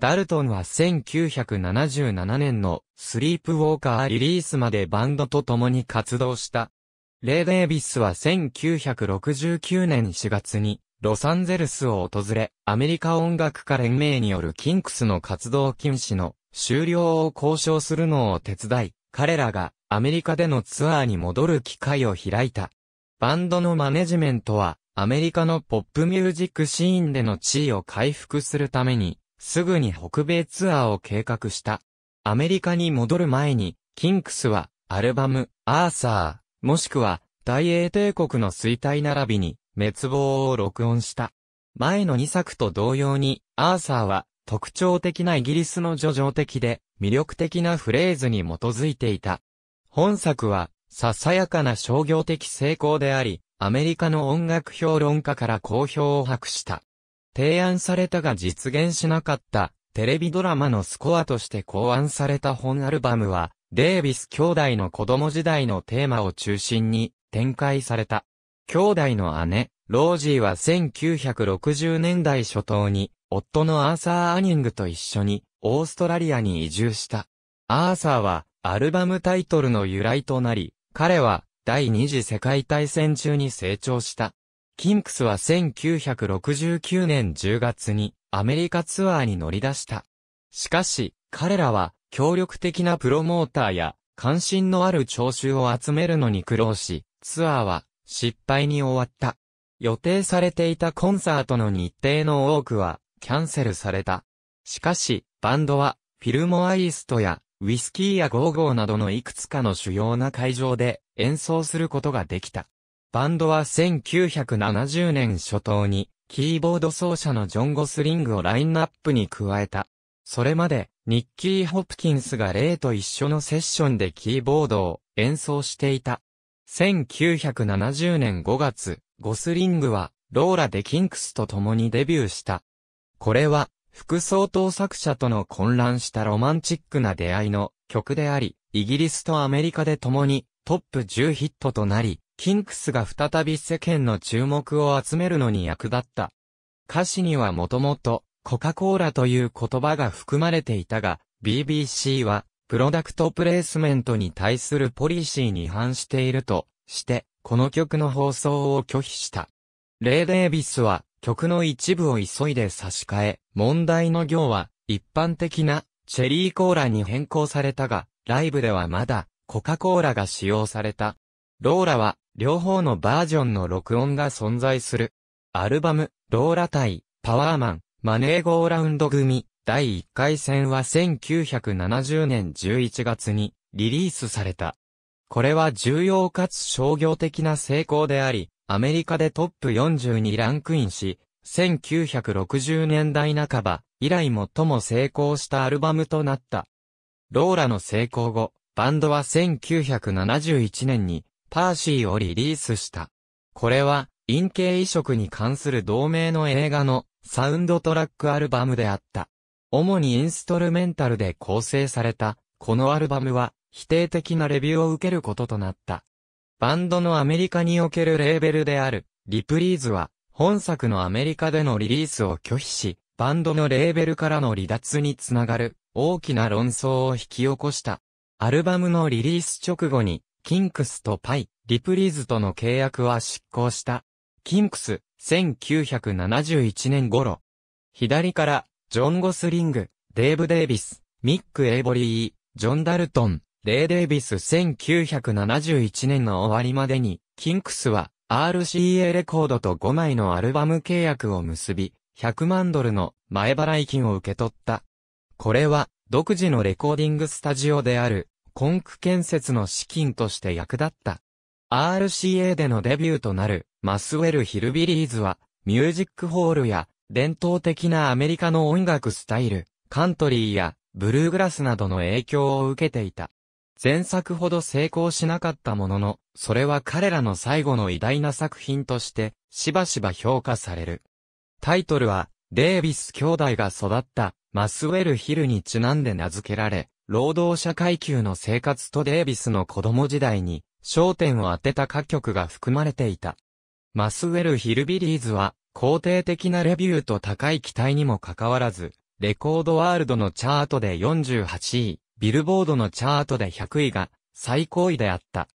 ダルトンは1977年のスリープウォーカーリリースまでバンドと共に活動した。レイ・デービスは1969年4月にロサンゼルスを訪れ、アメリカ音楽家連盟によるキンクスの活動禁止の終了を交渉するのを手伝い、彼らがアメリカでのツアーに戻る機会を開いた。バンドのマネジメントはアメリカのポップミュージックシーンでの地位を回復するためにすぐに北米ツアーを計画した。アメリカに戻る前に、キンクスは、アルバム、アーサー、もしくは、大英帝国の衰退並びに、滅亡を録音した。前の2作と同様に、アーサーは、特徴的なイギリスの叙情的で、魅力的なフレーズに基づいていた。本作は、ささやかな商業的成功であり、アメリカの音楽評論家から好評を博した。提案されたが実現しなかったテレビドラマのスコアとして考案された本アルバムは、デービス兄弟の子供時代のテーマを中心に展開された。兄弟の姉、ロージーは1960年代初頭に、夫のアーサー・アニングと一緒に、オーストラリアに移住した。アーサーは、アルバムタイトルの由来となり、彼は、第二次世界大戦中に成長した。キンクスは1969年10月にアメリカツアーに乗り出した。しかし、彼らは協力的なプロモーターや関心のある聴衆を集めるのに苦労し、ツアーは失敗に終わった。予定されていたコンサートの日程の多くはキャンセルされた。しかし、バンドはフィルモアイーストやウィスキーやゴーゴーなどのいくつかの主要な会場で演奏することができた。バンドは1970年初頭に、キーボード奏者のジョン・ゴスリングをラインナップに加えた。それまで、ニッキー・ホプキンスがレイと一緒のセッションでキーボードを演奏していた。1970年5月、ゴスリングは、ローラ・デ・キンクスと共にデビューした。これは、副総統作者との混乱したロマンチックな出会いの曲であり、イギリスとアメリカで共にトップ10ヒットとなり、キンクスが再び世間の注目を集めるのに役立った。歌詞にはもともと、コカ・コーラという言葉が含まれていたが、BBC は、プロダクトプレイスメントに対するポリシーに違反しているとして、この曲の放送を拒否した。レイ・デイビスは、曲の一部を急いで差し替え、問題の行は、一般的な、チェリーコーラに変更されたが、ライブではまだ、コカ・コーラが使用された。ローラは、両方のバージョンの録音が存在する。アルバム、ローラ対、パワーマン、マネーゴーラウンド組、第1回戦は1970年11月にリリースされた。これは重要かつ商業的な成功であり、アメリカでトップ40にランクインし、1960年代半ば以来最も成功したアルバムとなった。ローラの成功後、バンドは1971年にパーシーをリリースした。これは、陰形移植に関する同名の映画のサウンドトラックアルバムであった。主にインストルメンタルで構成された、このアルバムは否定的なレビューを受けることとなった。バンドのアメリカにおけるレーベルである、リプリーズは、本作のアメリカでのリリースを拒否し、バンドのレーベルからの離脱につながる、大きな論争を引き起こした。アルバムのリリース直後に、キンクスとパイ、リプリーズとの契約は執行した。キンクス、1971年頃。左から、ジョン・ゴスリング、デーブ・デイビス、ミック・エイボリー、ジョン・ダルトン、レイ・デイビス1971年の終わりまでに、キンクスは RCA レコードと5枚のアルバム契約を結び、100万ドルの前払い金を受け取った。これは、独自のレコーディングスタジオである、コンク建設の資金として役立った。RCA でのデビューとなるマスウェル・ヒルビリーズは、ミュージックホールや伝統的なアメリカの音楽スタイル、カントリーやブルーグラスなどの影響を受けていた。前作ほど成功しなかったものの、それは彼らの最後の偉大な作品として、しばしば評価される。タイトルは、デービス兄弟が育ったマスウェルヒルにちなんで名付けられ、労働者階級の生活とデービスの子供時代に焦点を当てた歌曲が含まれていた。マスウェル・ヒルビリーズは肯定的なレビューと高い期待にもかかわらず、レコードワールドのチャートで48位、ビルボードのチャートで100位が最高位であった。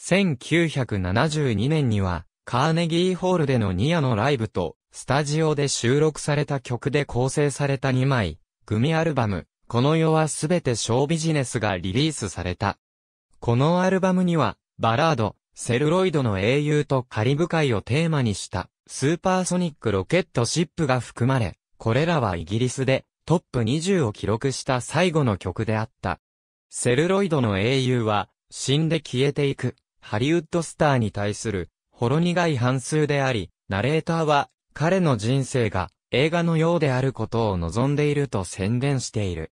1972年にはカーネギーホールでのニアのライブとスタジオで収録された曲で構成された2枚、グミアルバム、この世はすべてショービジネスがリリースされた。このアルバムには、バラード、セルロイドの英雄とカリブ海をテーマにした、スーパーソニックロケットシップが含まれ、これらはイギリスで、トップ20を記録した最後の曲であった。セルロイドの英雄は、死んで消えていく、ハリウッドスターに対する、ほろ苦い半数であり、ナレーターは、彼の人生が、映画のようであることを望んでいると宣伝している。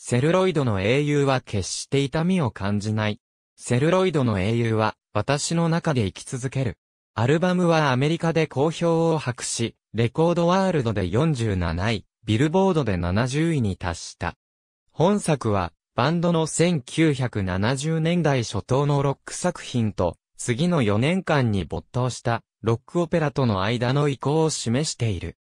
セルロイドの英雄は決して痛みを感じない。セルロイドの英雄は私の中で生き続ける。アルバムはアメリカで好評を博し、レコードワールドで47位、ビルボードで70位に達した。本作はバンドの1970年代初頭のロック作品と、次の4年間に没頭したロックオペラとの間の移行を示している。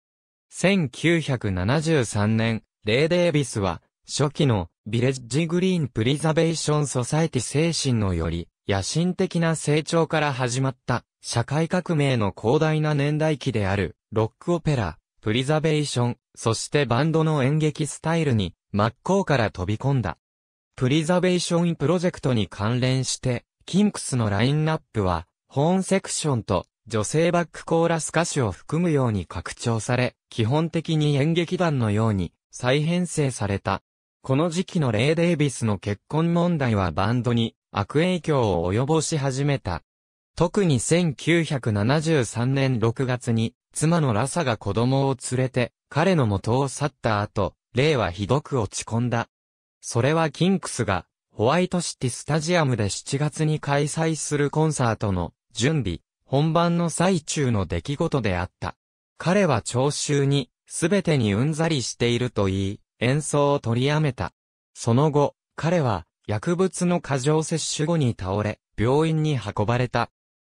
1973年、レイ・デービスは初期のビレッジグリーンプリザベーションソサエティ精神のより野心的な成長から始まった社会革命の広大な年代記であるロックオペラ、プリザベーション、そしてバンドの演劇スタイルに真っ向から飛び込んだ。プリザベーションプロジェクトに関連して、キンクスのラインナップは、ホーンセクションと女性バックコーラス歌手を含むように拡張され、基本的に演劇団のように再編成された。この時期のレイ・デイビスの結婚問題はバンドに悪影響を及ぼし始めた。特に1973年6月に、妻のラサが子供を連れて、彼の元を去った後、レイはひどく落ち込んだ。それはキンクスが、ホワイトシティスタジアムで7月に開催するコンサートの準備、本番の最中の出来事であった。彼は聴衆に、すべてにうんざりしていると言い、演奏を取りやめた。その後、彼は、薬物の過剰摂取後に倒れ、病院に運ばれた。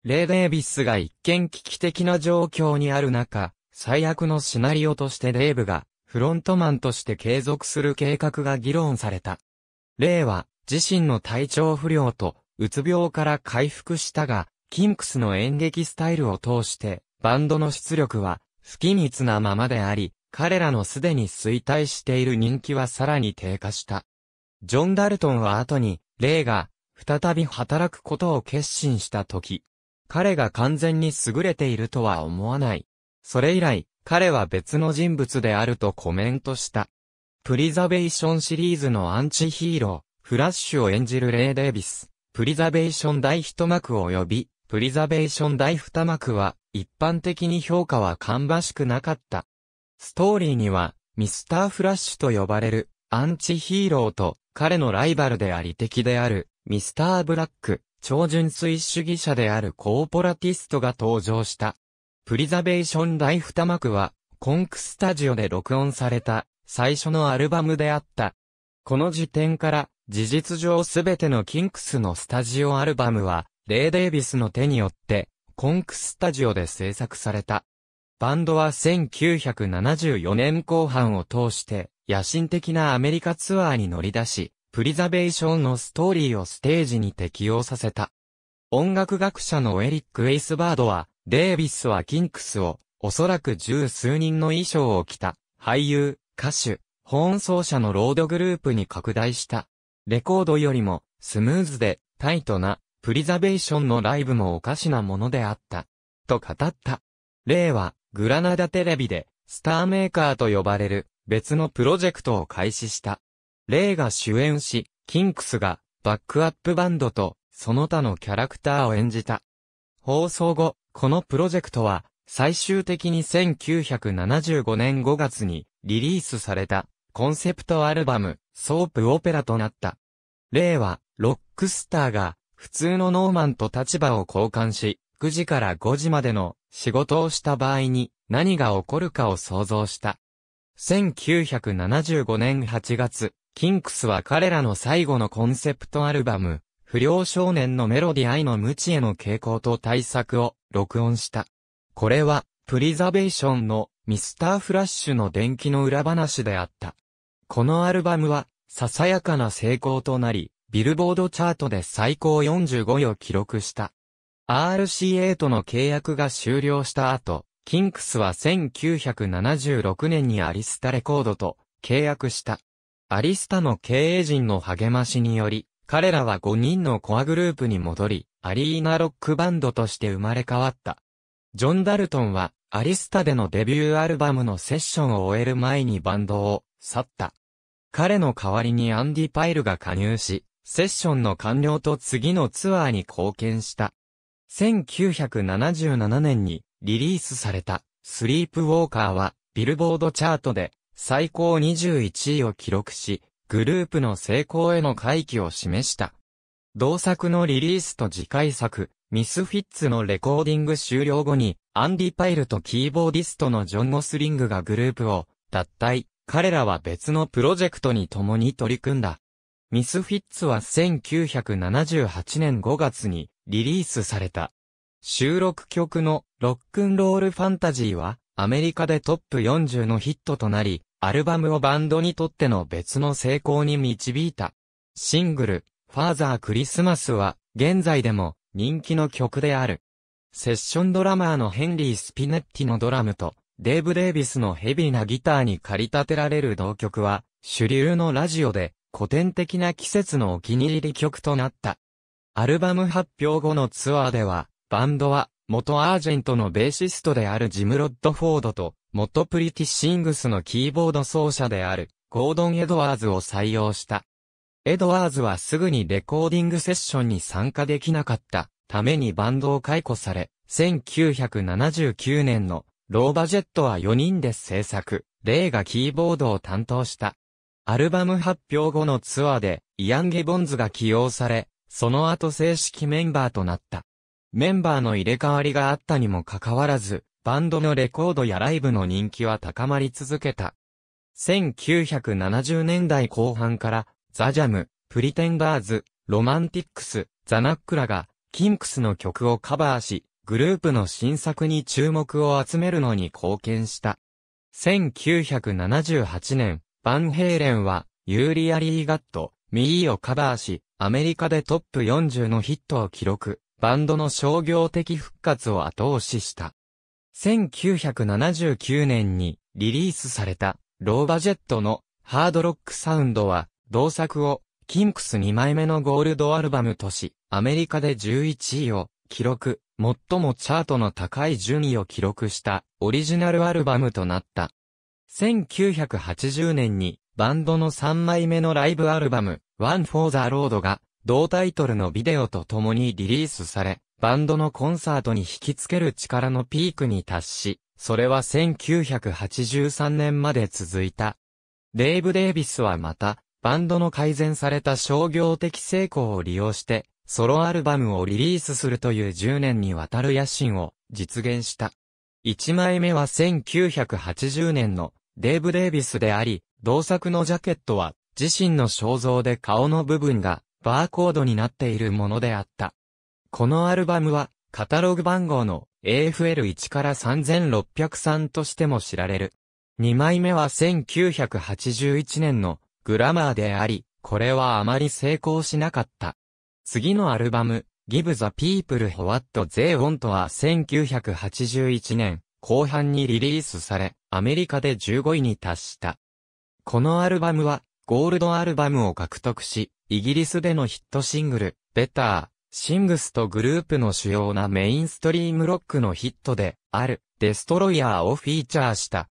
レイ・デイビスが一見危機的な状況にある中、最悪のシナリオとしてデーブが、フロントマンとして継続する計画が議論された。レイは、自身の体調不良と、うつ病から回復したが、キンクスの演劇スタイルを通して、バンドの出力は、不機密なままであり、彼らのすでに衰退している人気はさらに低下した。ジョン・ダルトンは後に、レイが、再び働くことを決心した時、彼が完全に優れているとは思わない。それ以来、彼は別の人物であるとコメントした。プリザベーションシリーズのアンチヒーロー、フラッシュを演じるレイ・デイビス、プリザベーション第一幕及び、プリザベーション第二幕は、一般的に評価は芳しくなかった。ストーリーには、ミスター・フラッシュと呼ばれる、アンチヒーローと、彼のライバルであり敵である、ミスター・ブラック、超純粋主義者であるコーポラティストが登場した。プリザベーション大二幕は、コンクスタジオで録音された、最初のアルバムであった。この時点から、事実上すべてのキンクスのスタジオアルバムは、レイ・デイビスの手によって、コンクスタジオで制作された。バンドは1974年後半を通して、野心的なアメリカツアーに乗り出し、プリザベーションのストーリーをステージに適用させた。音楽学者のエリック・エイスバードは、デービスはキンクスを、おそらく十数人の衣装を着た、俳優、歌手、本奏者のロードグループに拡大した。レコードよりも、スムーズで、タイトな、プリザベーションのライブもおかしなものであった。と語った。例は、グラナダテレビで、スターメーカーと呼ばれる、別のプロジェクトを開始した。レイが主演し、キンクスが、バックアップバンドと、その他のキャラクターを演じた。放送後、このプロジェクトは、最終的に1975年5月にリリースされたコンセプトアルバムソープオペラとなった。レイはロックスターが普通のノーマンと立場を交換し9時から5時までの仕事をした場合に何が起こるかを想像した。1975年8月、キンクスは彼らの最後のコンセプトアルバム、不良少年のメロディ愛の無知への傾向と対策を録音した。これは、プリザベーションのミスターフラッシュの伝記の裏話であった。このアルバムは、ささやかな成功となり、ビルボードチャートで最高45位を記録した。RCA との契約が終了した後、キンクスは1976年にアリスタレコードと契約した。アリスタの経営陣の励ましにより、彼らは5人のコアグループに戻り、アリーナロックバンドとして生まれ変わった。ジョン・ダルトンは、アリスタでのデビューアルバムのセッションを終える前にバンドを去った。彼の代わりにアンディ・パイルが加入し、セッションの完了と次のツアーに貢献した。1977年にリリースされたスリープウォーカーはビルボードチャートで最高21位を記録し、グループの成功への回帰を示した。同作のリリースと次回作、ミスフィッツのレコーディング終了後に、アンディ・パイルとキーボーディストのジョン・ゴスリングがグループを脱退、彼らは別のプロジェクトに共に取り組んだ。ミスフィッツは1978年5月にリリースされた。収録曲のロックンロールファンタジーはアメリカでトップ40のヒットとなり、アルバムをバンドにとっての別の成功に導いた。シングル、ファーザークリスマスは現在でも人気の曲である。セッションドラマーのヘンリー・スピネッティのドラムとデーブ・デイビスのヘビーなギターに駆り立てられる同曲は主流のラジオで古典的な季節のお気に入り曲となった。アルバム発表後のツアーでは、バンドは、元アージェントのベーシストであるジム・ロッドフォードと、元プリティシングスのキーボード奏者である、ゴードン・エドワーズを採用した。エドワーズはすぐにレコーディングセッションに参加できなかったためにバンドを解雇され、1979年のローバジェットは4人で制作、レイがキーボードを担当した。アルバム発表後のツアーで、イアン・ゲボンズが起用され、その後正式メンバーとなった。メンバーの入れ替わりがあったにもかかわらず、バンドのレコードやライブの人気は高まり続けた。1970年代後半から、ザ・ジャム、プリテンダーズ、ロマンティックス、ザ・ナックラが、キンクスの曲をカバーし、グループの新作に注目を集めるのに貢献した。1978年、バンヘイレンは、ユーリアリーガット、ミーをカバーし、アメリカでトップ40のヒットを記録、バンドの商業的復活を後押しした。1979年にリリースされたローバジェットのハードロックサウンドは同作をキンクス2枚目のゴールドアルバムとしアメリカで11位を記録最もチャートの高い順位を記録したオリジナルアルバムとなった。1980年にバンドの3枚目のライブアルバム One for the Road が同タイトルのビデオと共にリリースされ、バンドのコンサートに引きつける力のピークに達し、それは1983年まで続いた。デイブ・デイビスはまた、バンドの改善された商業的成功を利用して、ソロアルバムをリリースするという10年にわたる野心を実現した。1枚目は1980年のデーブ・デイビスであり、同作のジャケットは、自身の肖像で顔の部分が、バーコードになっているものであった。このアルバムは、カタログ番号の AFL1 から3603としても知られる。2枚目は1981年のグラマーであり、これはあまり成功しなかった。次のアルバム、Give the People What They Want は1981年、後半にリリースされ、アメリカで15位に達した。このアルバムは、ゴールドアルバムを獲得し、イギリスでのヒットシングル、ベター、シングスとグループの主要なメインストリームロックのヒットで、ある、デストロイヤーをフィーチャーした。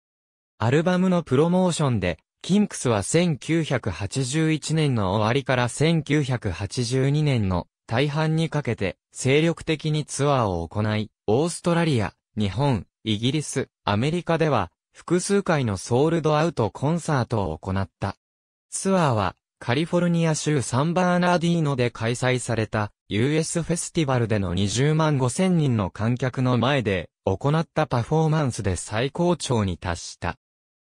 アルバムのプロモーションで、キンクスは1981年の終わりから1982年の大半にかけて精力的にツアーを行い、オーストラリア、日本、イギリス、アメリカでは、複数回のソールドアウトコンサートを行った。ツアーは、カリフォルニア州サンバーナーディーノで開催された US フェスティバルでの20万5千人の観客の前で行ったパフォーマンスで最高潮に達した。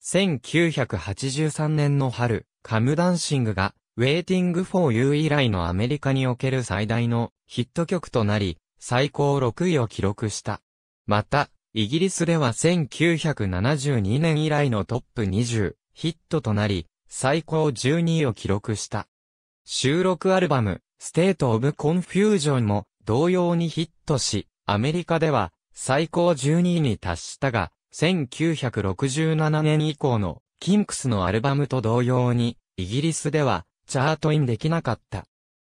1983年の春、カムダンシングが Waiting for You 以来のアメリカにおける最大のヒット曲となり、最高6位を記録した。また、イギリスでは1972年以来のトップ20ヒットとなり、最高12位を記録した。収録アルバム、State of Confusion も同様にヒットし、アメリカでは最高12位に達したが、1967年以降のキンクスのアルバムと同様に、イギリスではチャートインできなかった。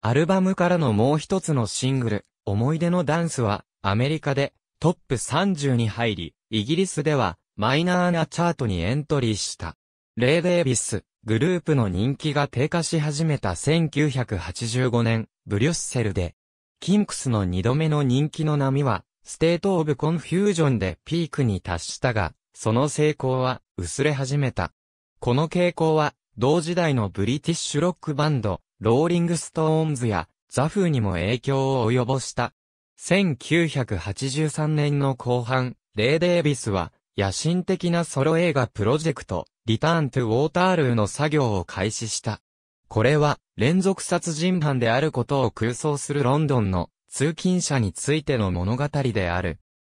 アルバムからのもう一つのシングル、思い出のダンスは、アメリカでトップ30に入り、イギリスではマイナーなチャートにエントリーした。レイ・デイビス、グループの人気が低下し始めた1985年、ブリュッセルで、キンクスの2度目の人気の波は、ステート・オブ・コンフュージョンでピークに達したが、その成功は薄れ始めた。この傾向は、同時代のブリティッシュロックバンド、ローリング・ストーンズや、ザフーにも影響を及ぼした。1983年の後半、レイ・デービスは、野心的なソロ映画プロジェクト、リターン・トゥ・ウォータールーの作業を開始した。これは、連続殺人犯であることを空想するロンドンの通勤者についての物語である。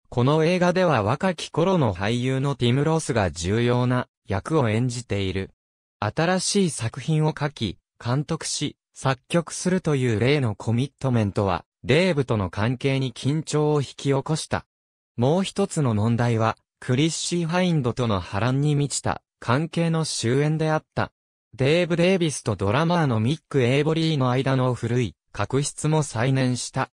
この映画では若き頃の俳優のティム・ロースが重要な役を演じている。新しい作品を書き、監督し、作曲するという例のコミットメントは、デーブとの関係に緊張を引き起こした。もう一つの問題は、クリッシー・ハインドとの波乱に満ちた関係の終焉であった。デーブ・デイビスとドラマーのミック・エイボリーの間の古い確執も再燃した。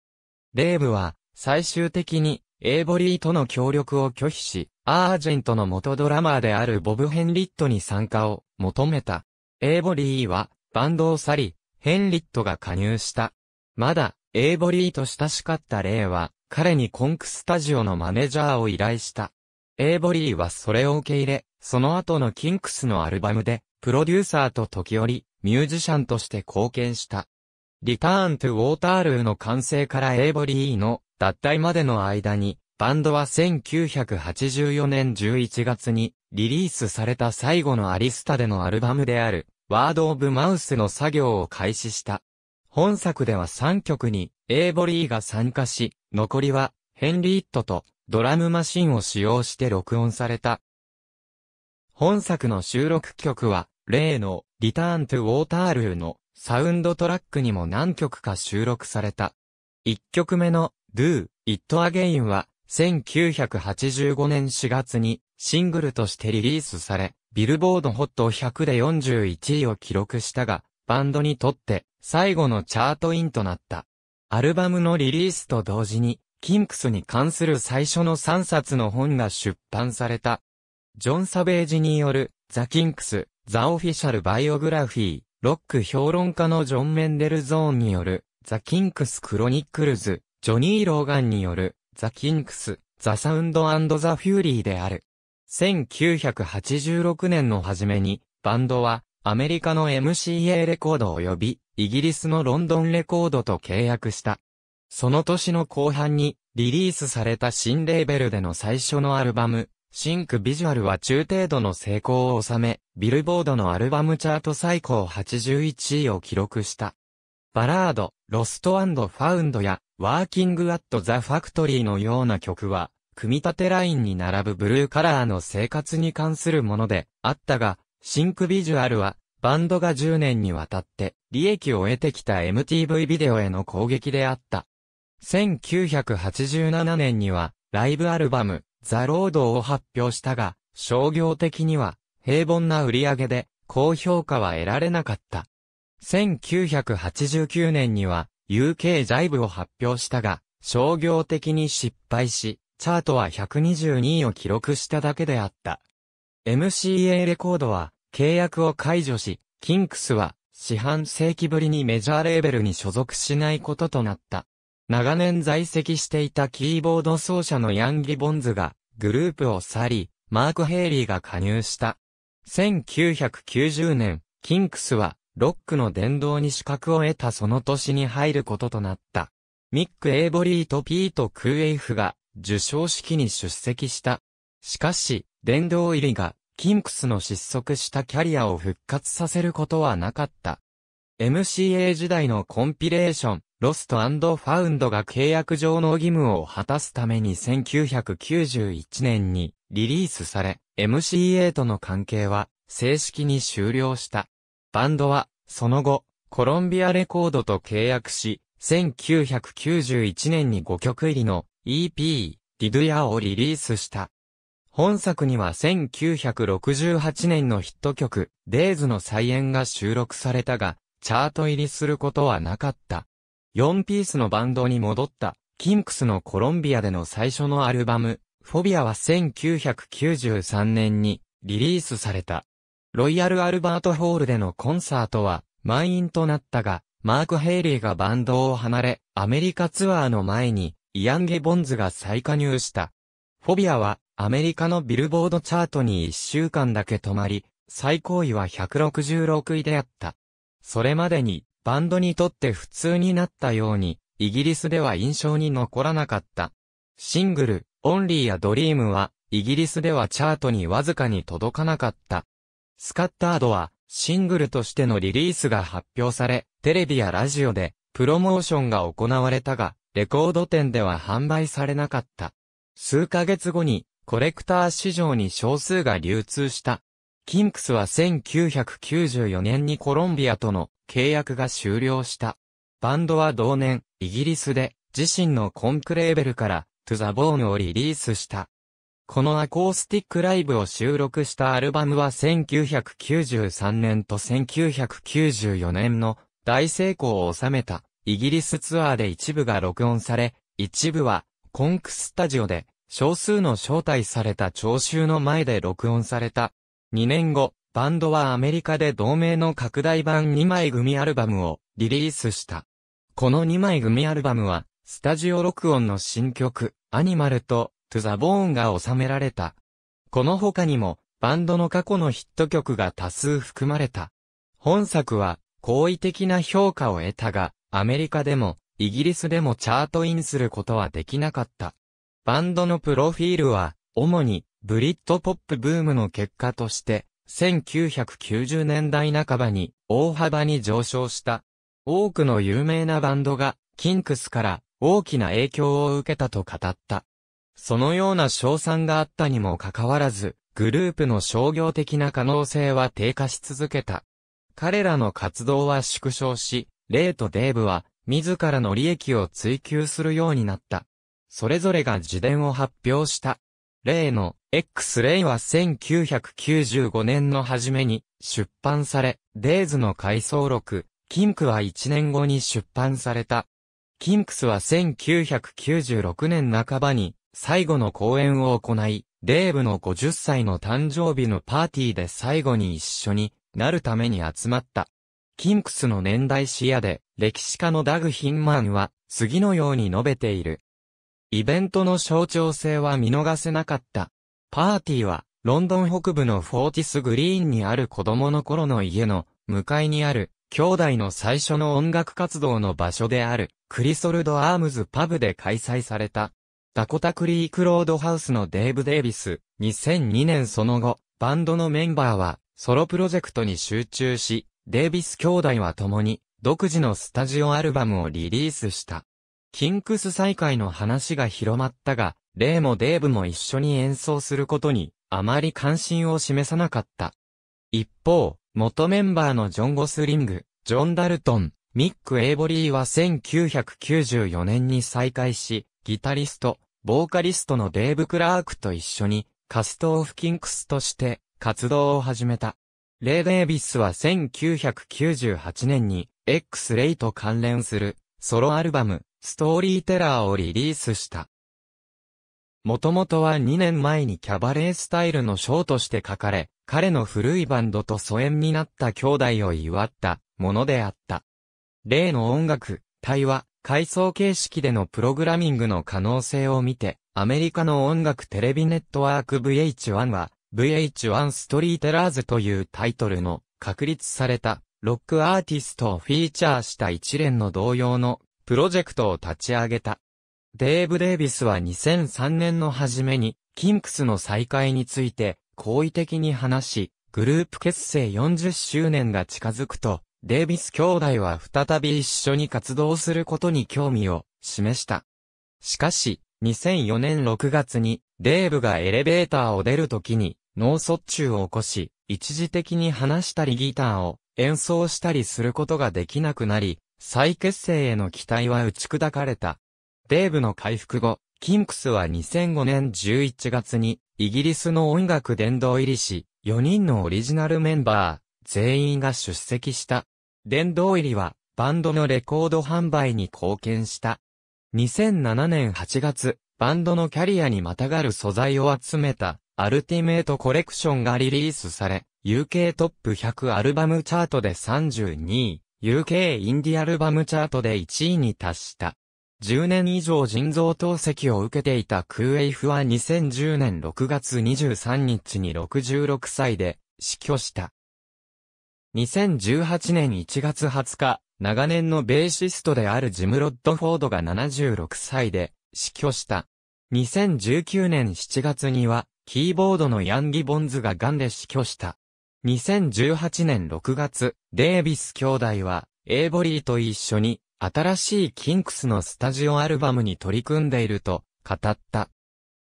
デーブは最終的にエイボリーとの協力を拒否し、アージェントの元ドラマーであるボブ・ヘンリットに参加を求めた。エイボリーはバンドを去り、ヘンリットが加入した。まだエイボリーと親しかったレイは、彼にコンクスタジオのマネージャーを依頼した。エイボリーはそれを受け入れ、その後のキンクスのアルバムで、プロデューサーと時折、ミュージシャンとして貢献した。リターン・トゥ・ウォータールーの完成からエイボリーの脱退までの間に、バンドは1984年11月にリリースされた最後のアリスタでのアルバムである、ワード・オブ・マウスの作業を開始した。本作では3曲にエイボリーが参加し、残りはヘンリーットとドラムマシンを使用して録音された。本作の収録曲は、例のリターントゥウォータールーのサウンドトラックにも何曲か収録された。1曲目の Do It Again は1985年4月にシングルとしてリリースされ、ビルボードホット100で41位を記録したが、バンドにとって最後のチャートインとなった。アルバムのリリースと同時に、キンクスに関する最初の3冊の本が出版された。ジョン・サベージによる、ザ・キンクス、ザ・オフィシャル・バイオグラフィー、ロック評論家のジョン・メンデルゾーンによる、ザ・キンクス・クロニックルズ、ジョニー・ローガンによる、ザ・キンクス、ザ・サウンド・ザ・フューリーである。1986年の初めに、バンドは、アメリカの MCA レコード及び、イギリスのロンドンレコードと契約した。その年の後半に、リリースされた新レーベルでの最初のアルバム、シンクビジュアルは中程度の成功を収め、ビルボードのアルバムチャート最高81位を記録した。バラード、ロストファウンドや、ワーキングアットザファクトリーのような曲は、組み立てラインに並ぶブルーカラーの生活に関するものであったが、シンクビジュアルは、バンドが10年にわたって、利益を得てきた MTV ビデオへの攻撃であった。1987年には、ライブアルバム、ザ・ロードを発表したが、商業的には、平凡な売り上げで、高評価は得られなかった。1989年には、UK ジャイブを発表したが、商業的に失敗し、チャートは122位を記録しただけであった。MCA レコードは契約を解除し、キンクスは四半世紀ぶりにメジャーレーベルに所属しないこととなった。長年在籍していたキーボード奏者のヤンギ・ボンズがグループを去り、マーク・ヘイリーが加入した。1990年、キンクスはロックの殿堂に資格を得たその年に入ることとなった。ミック・エイボリーとピート・クーエイフが受賞式に出席した。しかし、殿堂入りが、キンクスの失速したキャリアを復活させることはなかった。MCA 時代のコンピレーション、ロストファウンドが契約上の義務を果たすために1991年にリリースされ、MCA との関係は正式に終了した。バンドは、その後、コロンビアレコードと契約し、1991年に5曲入りの EP、ディドゥヤをリリースした。本作には1968年のヒット曲、Days の再演が収録されたが、チャート入りすることはなかった。4ピースのバンドに戻った、キンクスのコロンビアでの最初のアルバム、フォビアは1993年にリリースされた。ロイヤル・アルバート・ホールでのコンサートは満員となったが、マーク・ヘイリーがバンドを離れ、アメリカツアーの前に、イアン・ゲ・ボンズが再加入した。フォビアは、アメリカのビルボードチャートに1週間だけ止まり、最高位は166位であった。それまでに、バンドにとって普通になったように、イギリスでは印象に残らなかった。シングル、オンリーやドリームは、イギリスではチャートにわずかに届かなかった。スカッタードは、シングルとしてのリリースが発表され、テレビやラジオで、プロモーションが行われたが、レコード店では販売されなかった。数ヶ月後に、コレクター市場に少数が流通した。キンクスは1994年にコロンビアとの契約が終了した。バンドは同年、イギリスで自身のコンクレーベルからトゥザボーンをリリースした。このアコースティックライブを収録したアルバムは1993年と1994年の大成功を収めたイギリスツアーで一部が録音され、一部はコンクスタジオで少数の招待された聴衆の前で録音された。2年後、バンドはアメリカで同名の拡大版2枚組アルバムをリリースした。この2枚組アルバムは、スタジオ録音の新曲、アニマルと、トゥザ・ボーンが収められた。この他にも、バンドの過去のヒット曲が多数含まれた。本作は、好意的な評価を得たが、アメリカでも、イギリスでもチャートインすることはできなかった。バンドのプロフィールは、主に、ブリッドポップブームの結果として、1990年代半ばに、大幅に上昇した。多くの有名なバンドが、キンクスから大きな影響を受けたと語った。そのような賞賛があったにもかかわらず、グループの商業的な可能性は低下し続けた。彼らの活動は縮小し、レイとデーブは、自らの利益を追求するようになった。それぞれが自伝を発表した。例の X レイは1995年の初めに出版され、デイズの回想録、キンクは1年後に出版された。キンクスは1996年半ばに最後の公演を行い、デイブの50歳の誕生日のパーティーで最後に一緒になるために集まった。キンクスの年代視野で歴史家のダグ・ヒンマンは次のように述べている。イベントの象徴性は見逃せなかった。パーティーは、ロンドン北部のフォーティスグリーンにある子供の頃の家の向かいにある、兄弟の最初の音楽活動の場所である、クリソルド・アームズ・パブで開催された。ダコタ・クリーク・ロードハウスのデーブ・デイビス、2002年その後、バンドのメンバーは、ソロプロジェクトに集中し、デイビス兄弟は共に、独自のスタジオアルバムをリリースした。キンクス再会の話が広まったが、レイもデーブも一緒に演奏することに、あまり関心を示さなかった。一方、元メンバーのジョン・ゴスリング、ジョン・ダルトン、ミック・エイボリーは1994年に再会し、ギタリスト、ボーカリストのデーブ・クラークと一緒に、カスト・オフ・キンクスとして活動を始めた。レイ・デービスは1998年に、X レイと関連するソロアルバム、ストーリーテラーをリリースした。もともとは2年前にキャバレースタイルのショーとして書かれ、彼の古いバンドと疎遠になった兄弟を祝ったものであった。例の音楽、対話、階層形式でのプログラミングの可能性を見て、アメリカの音楽テレビネットワーク VH1 は、VH1 ストリーテラーズというタイトルの確立されたロックアーティストをフィーチャーした一連の同様のプロジェクトを立ち上げた。デーブ・デイビスは2003年の初めに、キンクスの再開について、好意的に話し、グループ結成40周年が近づくと、デイビス兄弟は再び一緒に活動することに興味を示した。しかし、2004年6月に、デーブがエレベーターを出るときに、脳卒中を起こし、一時的に話したりギターを演奏したりすることができなくなり、再結成への期待は打ち砕かれた。デーブの回復後、キンクスは2005年11月に、イギリスの音楽殿堂入りし、4人のオリジナルメンバー、全員が出席した。殿堂入りは、バンドのレコード販売に貢献した。2007年8月、バンドのキャリアにまたがる素材を集めた、アルティメイトコレクションがリリースされ、UK トップ100アルバムチャートで32位。UK インディアルバムチャートで1位に達した。10年以上腎臓透析を受けていたクーエイフは2010年6月23日に66歳で死去した。2018年1月20日、長年のベーシストであるジム・ロッドフォードが76歳で死去した。2019年7月には、キーボードのヤンギ・ボンズが癌で死去した。2018年6月、デイビス兄弟は、エイボリーと一緒に、新しいキンクスのスタジオアルバムに取り組んでいると、語った。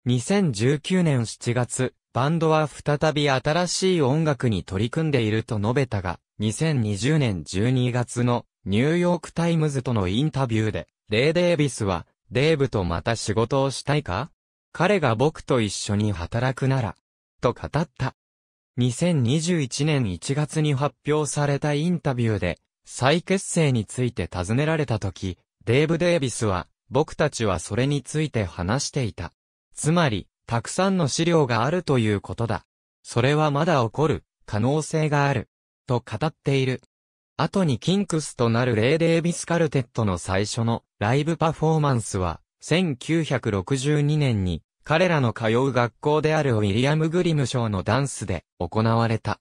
2019年7月、バンドは再び新しい音楽に取り組んでいると述べたが、2020年12月のニューヨークタイムズとのインタビューで、レイ・デービスは、デーブとまた仕事をしたいか彼が僕と一緒に働くなら、と語った。2021年1月に発表されたインタビューで、再結成について尋ねられた時、デーブ・デービスは、僕たちはそれについて話していた。つまり、たくさんの資料があるということだ。それはまだ起こる、可能性がある。と語っている。後にキンクスとなるレイ・デービス・カルテットの最初のライブパフォーマンスは、1962年に彼らの通う学校であるウィリアム・グリム賞のダンスで行われた。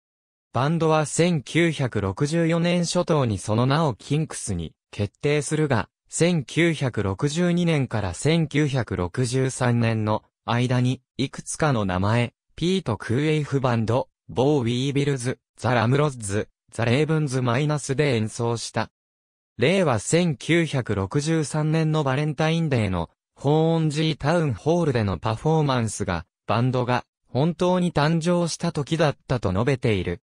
バンドは1964年初頭にその名をキンクスに決定するが、1962年から1963年の間に、いくつかの名前、ピート・クーエイフバンド、ボー・ウィービルズ、ザ・ラムロッズ、ザ・レーブンズ・マイナスで演奏した。例は1963年のバレンタインデーのホーンジータウンホールでのパフォーマンスが、バンドが、本当に誕生した時だったと述べている。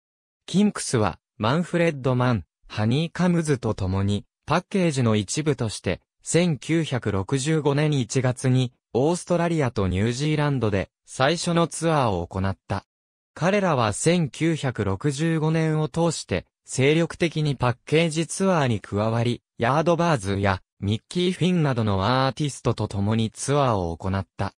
キンクスは、マンフレッドマン、ハニーカムズと共に、パッケージの一部として、1965年1月に、オーストラリアとニュージーランドで、最初のツアーを行った。彼らは1965年を通して、精力的にパッケージツアーに加わり、ヤードバーズやミッキー・フィンなどのアーティストと共にツアーを行った。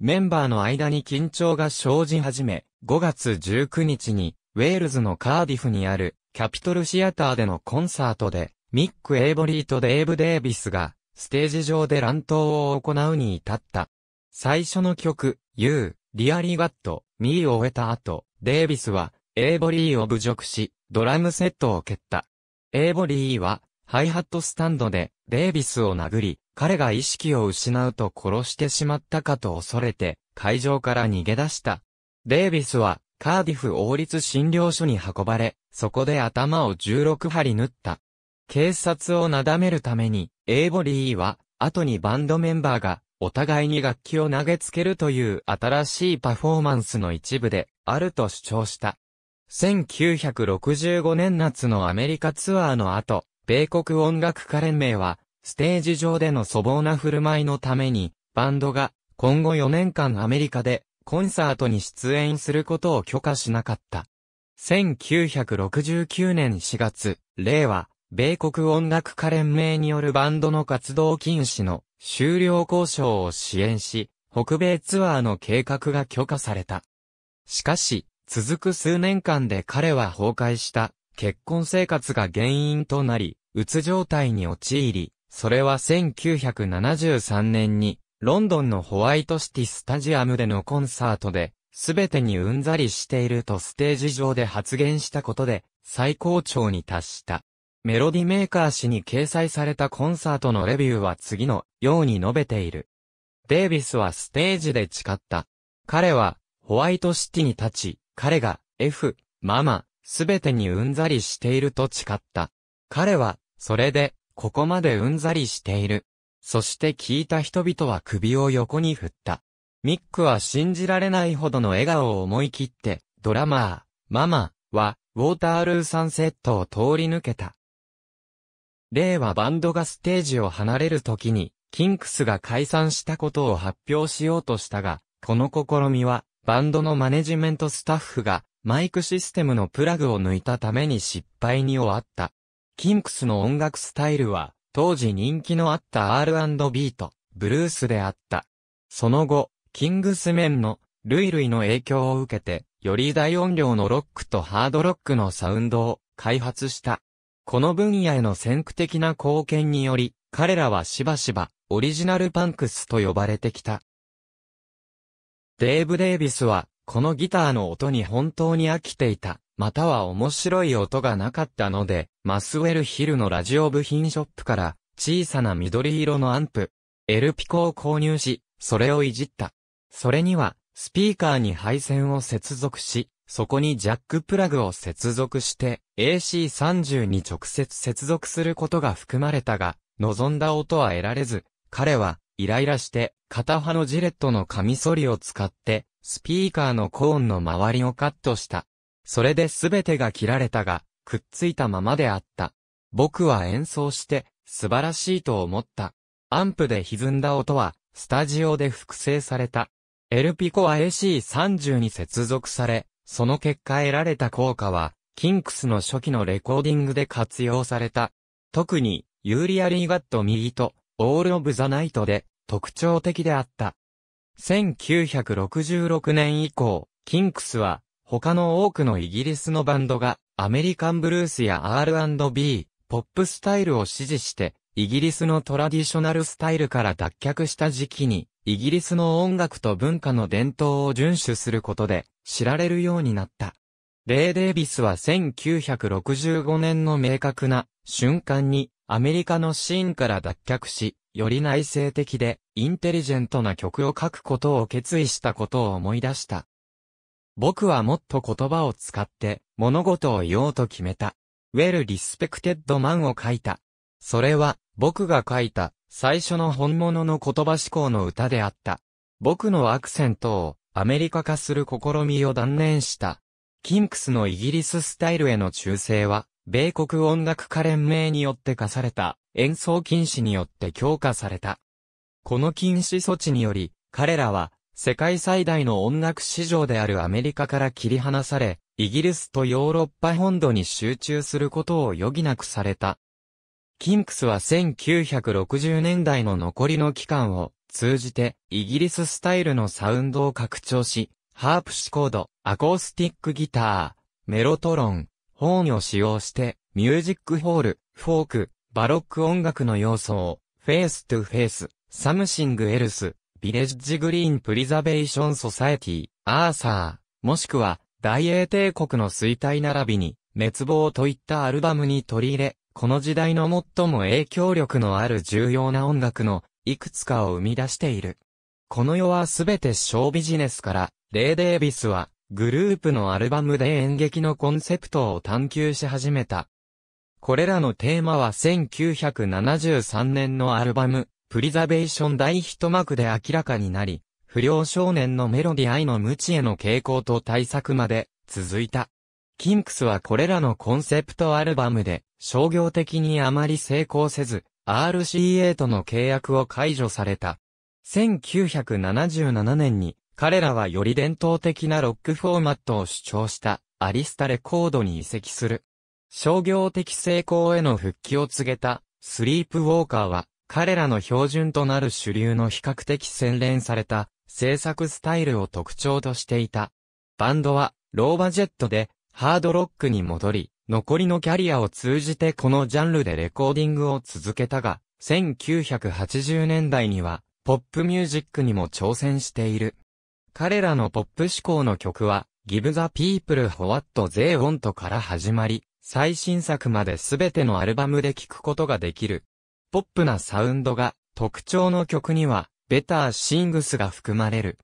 メンバーの間に緊張が生じ始め、5月19日に、ウェールズのカーディフにある、キャピトルシアターでのコンサートで、ミック・エイボリーとデーブ・デービスが、ステージ上で乱闘を行うに至った。最初の曲、You, Really Got, Me を終えた後、デービスは、エイボリーを侮辱し、ドラムセットを蹴った。エイボリーは、ハイハットスタンドでデイビスを殴り、彼が意識を失うと殺してしまったかと恐れて、会場から逃げ出した。デイビスは、カーディフ王立診療所に運ばれ、そこで頭を16針縫った。警察をなだめるために、エイボリーは、後にバンドメンバーが、お互いに楽器を投げつけるという新しいパフォーマンスの一部で、あると主張した。1965年夏のアメリカツアーの後、米国音楽家連盟は、ステージ上での粗暴な振る舞いのために、バンドが、今後4年間アメリカで、コンサートに出演することを許可しなかった。1969年4月、令和、米国音楽家連盟によるバンドの活動禁止の終了交渉を支援し、北米ツアーの計画が許可された。しかし、続く数年間で彼は崩壊した結婚生活が原因となり、うつ状態に陥り、それは1973年に、ロンドンのホワイトシティスタジアムでのコンサートで、すべてにうんざりしているとステージ上で発言したことで、最高潮に達した。メロディメーカー誌に掲載されたコンサートのレビューは次のように述べている。デイビスはステージで誓った。彼は、ホワイトシティに立ち、彼が、F、ママ、すべてにうんざりしていると誓った。彼は、それで、ここまでうんざりしている。そして聞いた人々は首を横に振った。ミックは信じられないほどの笑顔を思い切って、ドラマー、ママ、は、ウォータールーサンセットを通り抜けた。例はバンドがステージを離れる時に、キンクスが解散したことを発表しようとしたが、この試みは、バンドのマネジメントスタッフが、マイクシステムのプラグを抜いたために失敗に終わった。キンクスの音楽スタイルは、当時人気のあった R&B と、ブルースであった。その後、キングスメンの、ルイルイの影響を受けて、より大音量のロックとハードロックのサウンドを開発した。この分野への先駆的な貢献により、彼らはしばしば、オリジナルパンクスと呼ばれてきた。デーブ・デイビスは、このギターの音に本当に飽きていた、または面白い音がなかったので、マスウェルヒルのラジオ部品ショップから小さな緑色のアンプ、エルピコを購入し、それをいじった。それには、スピーカーに配線を接続し、そこにジャックプラグを接続して、AC30 に直接接続することが含まれたが、望んだ音は得られず、彼は、イライラして、片刃のジレットのカミソリを使って、スピーカーのコーンの周りをカットした。それで全てが切られたが、くっついたままであった。僕は演奏して、素晴らしいと思った。アンプで歪んだ音は、スタジオで複製された。LP コア AC30 に接続され、その結果得られた効果は、キンクスの初期のレコーディングで活用された。特に、ユーリアリーガット右と、オールオブザナイトで特徴的であった。1966年以降、キンクスは、他の多くのイギリスのバンドが、アメリカンブルースや R&B、ポップスタイルを支持して、イギリスのトラディショナルスタイルから脱却した時期に、イギリスの音楽と文化の伝統を遵守することで、知られるようになった。レイ・デイビスは1965年の明確な瞬間にアメリカのシーンから脱却し、より内省的で、インテリジェントな曲を書くことを決意したことを思い出した。僕はもっと言葉を使って、物事を言おうと決めた。Well Respected Man を書いた。それは、僕が書いた、最初の本物の言葉思考の歌であった。僕のアクセントを、アメリカ化する試みを断念した。キンクスのイギリススタイルへの忠誠は、米国音楽家連盟によって課された演奏禁止によって強化された。この禁止措置により、彼らは世界最大の音楽市場であるアメリカから切り離され、イギリスとヨーロッパ本土に集中することを余儀なくされた。キンクスは1960年代の残りの期間を通じてイギリススタイルのサウンドを拡張し、ハープシコード、アコースティックギター、メロトロン、ホーンを使用して、ミュージックホール、フォーク、バロック音楽の要素を、フェイストゥフェイス、サムシングエルス、ビレッジグリーンプリザベーションソサエティ、アーサー、もしくは、大英帝国の衰退並びに、滅亡といったアルバムに取り入れ、この時代の最も影響力のある重要な音楽の、いくつかを生み出している。この世はすべてショービジネスから、レイ・デービスは、グループのアルバムで演劇のコンセプトを探求し始めた。これらのテーマは1973年のアルバム、プリザベーション第一幕で明らかになり、不良少年のメロディ愛の無知への傾向と対策まで続いた。キンクスはこれらのコンセプトアルバムで商業的にあまり成功せず、RCA との契約を解除された。1977年に彼らはより伝統的なロックフォーマットを主張したアリスタレコードに移籍する。商業的成功への復帰を告げたスリープウォーカーは彼らの標準となる主流の比較的洗練された制作スタイルを特徴としていた。バンドはローバジェットでハードロックに戻り、残りのキャリアを通じてこのジャンルでレコーディングを続けたが、1980年代にはポップミュージックにも挑戦している。彼らのポップ志向の曲は、Give the People What They Want から始まり、最新作まで全てのアルバムで聴くことができる。ポップなサウンドが特徴の曲には、ベターシングスが含まれる。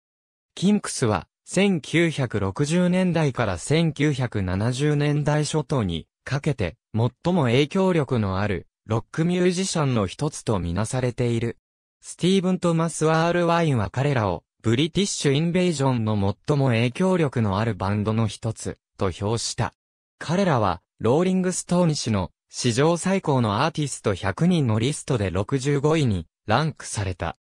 キンクスは、1960年代から1970年代初頭にかけて最も影響力のあるロックミュージシャンの一つとみなされている。スティーブン・トマス・アール・ワインは彼らをブリティッシュ・インベージョンの最も影響力のあるバンドの一つ、と評した。彼らは、ローリングストーン氏の史上最高のアーティスト100人のリストで65位にランクされた。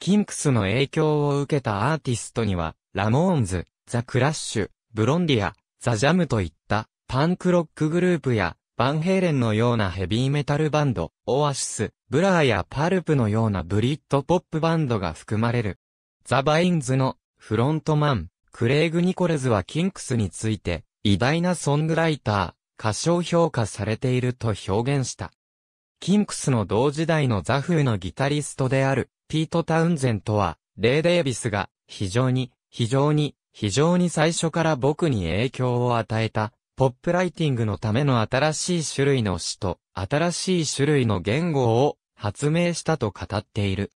キンクスの影響を受けたアーティストには、ラモーンズ、ザ・クラッシュ、ブロンディア、ザ・ジャムといったパンクロックグループや、バンヘイレンのようなヘビーメタルバンド、オアシス、ブラーやパルプのようなブリッドポップバンドが含まれる。ザ・バインズのフロントマン、クレイグ・ニコレズはキンクスについて、偉大なソングライター、歌唱評価されていると表現した。キンクスの同時代のザ・フーのギタリストである、ピート・タウンゼントは、レイ・デイビスが、非常に、非常に、非常に最初から僕に影響を与えた、ポップライティングのための新しい種類の詩と、新しい種類の言語を、発明したと語っている。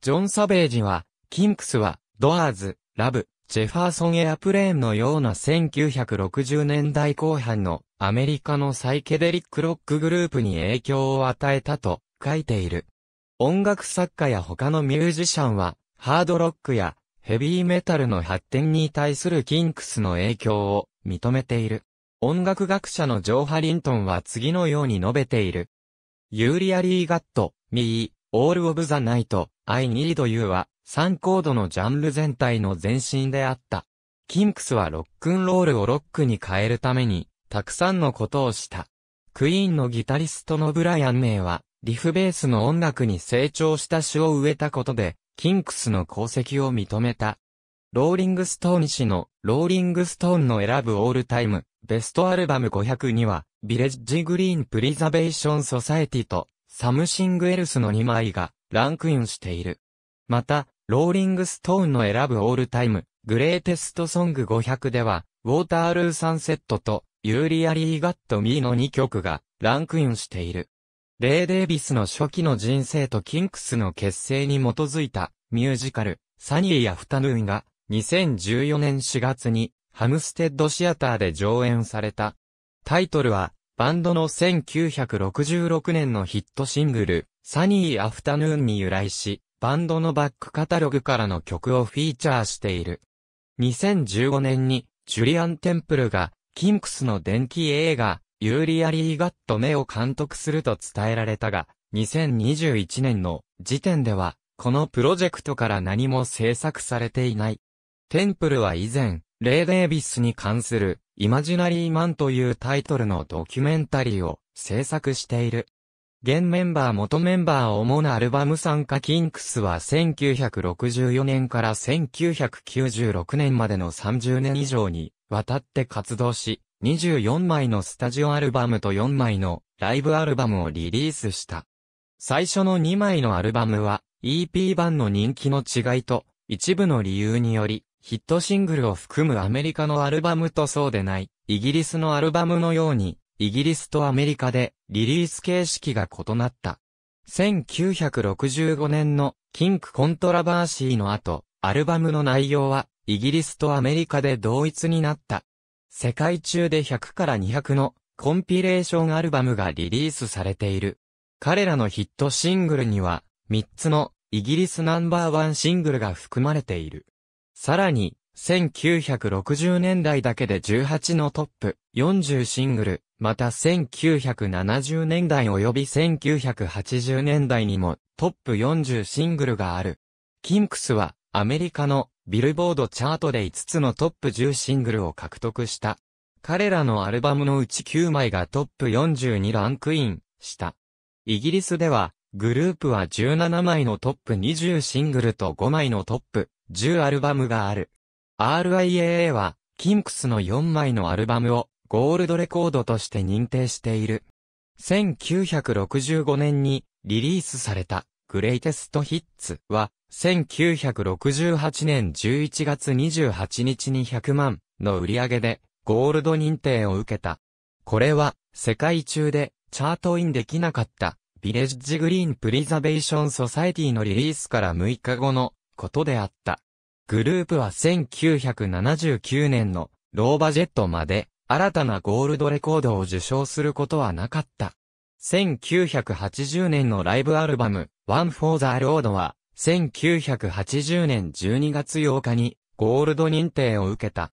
ジョン・サベージは、キンクスは、ドアーズ、ラブ、ジェファーソンエアプレーンのような1960年代後半のアメリカのサイケデリックロックグループに影響を与えたと書いている。音楽作家や他のミュージシャンは、ハードロックやヘビーメタルの発展に対するキンクスの影響を認めている。音楽学者のジョー・ハリントンは次のように述べている。ユーリアリー・ガット、ミー、オール・オブ・ザ・ナイト、アイ・ニード・ユーは、3コードのジャンル全体の前身であった。キンクスはロックンロールをロックに変えるために、たくさんのことをした。クイーンのギタリストのブライアン・メイは、リフベースの音楽に成長した種を植えたことで、キンクスの功績を認めた。ローリングストーン氏の、ローリングストーンの選ぶオールタイム、ベストアルバム500には、ビレッジグリーンプリザベーションソサエティと、サムシングエルスの2枚が、ランクインしている。また、ローリングストーンの選ぶオールタイム、グレーテストソング500では、ウォータールーサンセットと、ユーリアリーガットミーの2曲が、ランクインしている。レイ・デイビスの初期の人生とキンクスの結成に基づいた、ミュージカル、サニー・アフタヌーンが、2014年4月に、ハムステッドシアターで上演された。タイトルは、バンドの1966年のヒットシングル、サニー・アフタヌーンに由来し、バンドのバックカタログからの曲をフィーチャーしている。2015年に、ジュリアン・テンプルが、キンクスの電気映画、ユーリアリー・ガット・目を監督すると伝えられたが、2021年の時点では、このプロジェクトから何も制作されていない。テンプルは以前、レイ・デービスに関する、イマジナリー・マンというタイトルのドキュメンタリーを制作している。現メンバー元メンバー主なアルバム参加キンクスは1964年から1996年までの30年以上にわたって活動し、24枚のスタジオアルバムと4枚のライブアルバムをリリースした。最初の2枚のアルバムは EP 版の人気の違いと一部の理由によりヒットシングルを含むアメリカのアルバムとそうでないイギリスのアルバムのようにイギリスとアメリカでリリース形式が異なった。1965年のキンクコントラバーシーの後、アルバムの内容はイギリスとアメリカで同一になった。世界中で100から200のコンピレーションアルバムがリリースされている。彼らのヒットシングルには3つのイギリスナンバーワンシングルが含まれている。さらに1960年代だけで18のトップ40シングル、また1970年代及び1980年代にもトップ40シングルがある。キンクスはアメリカのビルボードチャートで5つのトップ10シングルを獲得した。彼らのアルバムのうち9枚がトップ40にランクインした。イギリスではグループは17枚のトップ20シングルと5枚のトップ10アルバムがある。RIAA はキンクスの4枚のアルバムをゴールドレコードとして認定している。1965年にリリースされたグレイテストヒッツは1968年11月28日に100万の売り上げでゴールド認定を受けた。これは世界中でチャートインできなかったビレッジグリーンプリザベーションソサエティのリリースから6日後のことであった。グループは1979年のローバジェットまで新たなゴールドレコードを受賞することはなかった。1980年のライブアルバム、One for the Road は、1980年12月8日にゴールド認定を受けた。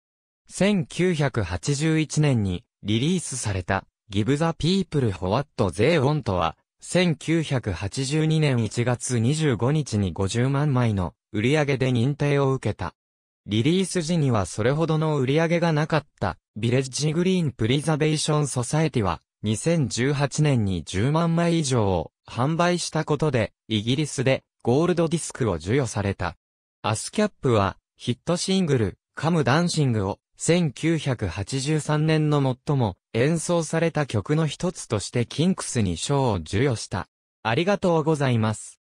1981年にリリースされた Give the People What They Want は、1982年1月25日に50万枚の売り上げで認定を受けた。リリース時にはそれほどの売り上げがなかった、ビレッジグリーンプリザベーションソサエティは、2018年に10万枚以上を販売したことで、イギリスでゴールドディスクを授与された。アスキャップは、ヒットシングル、カムダンシングを、1983年の最も演奏された曲の一つとしてキンクスに賞を授与した。ありがとうございます。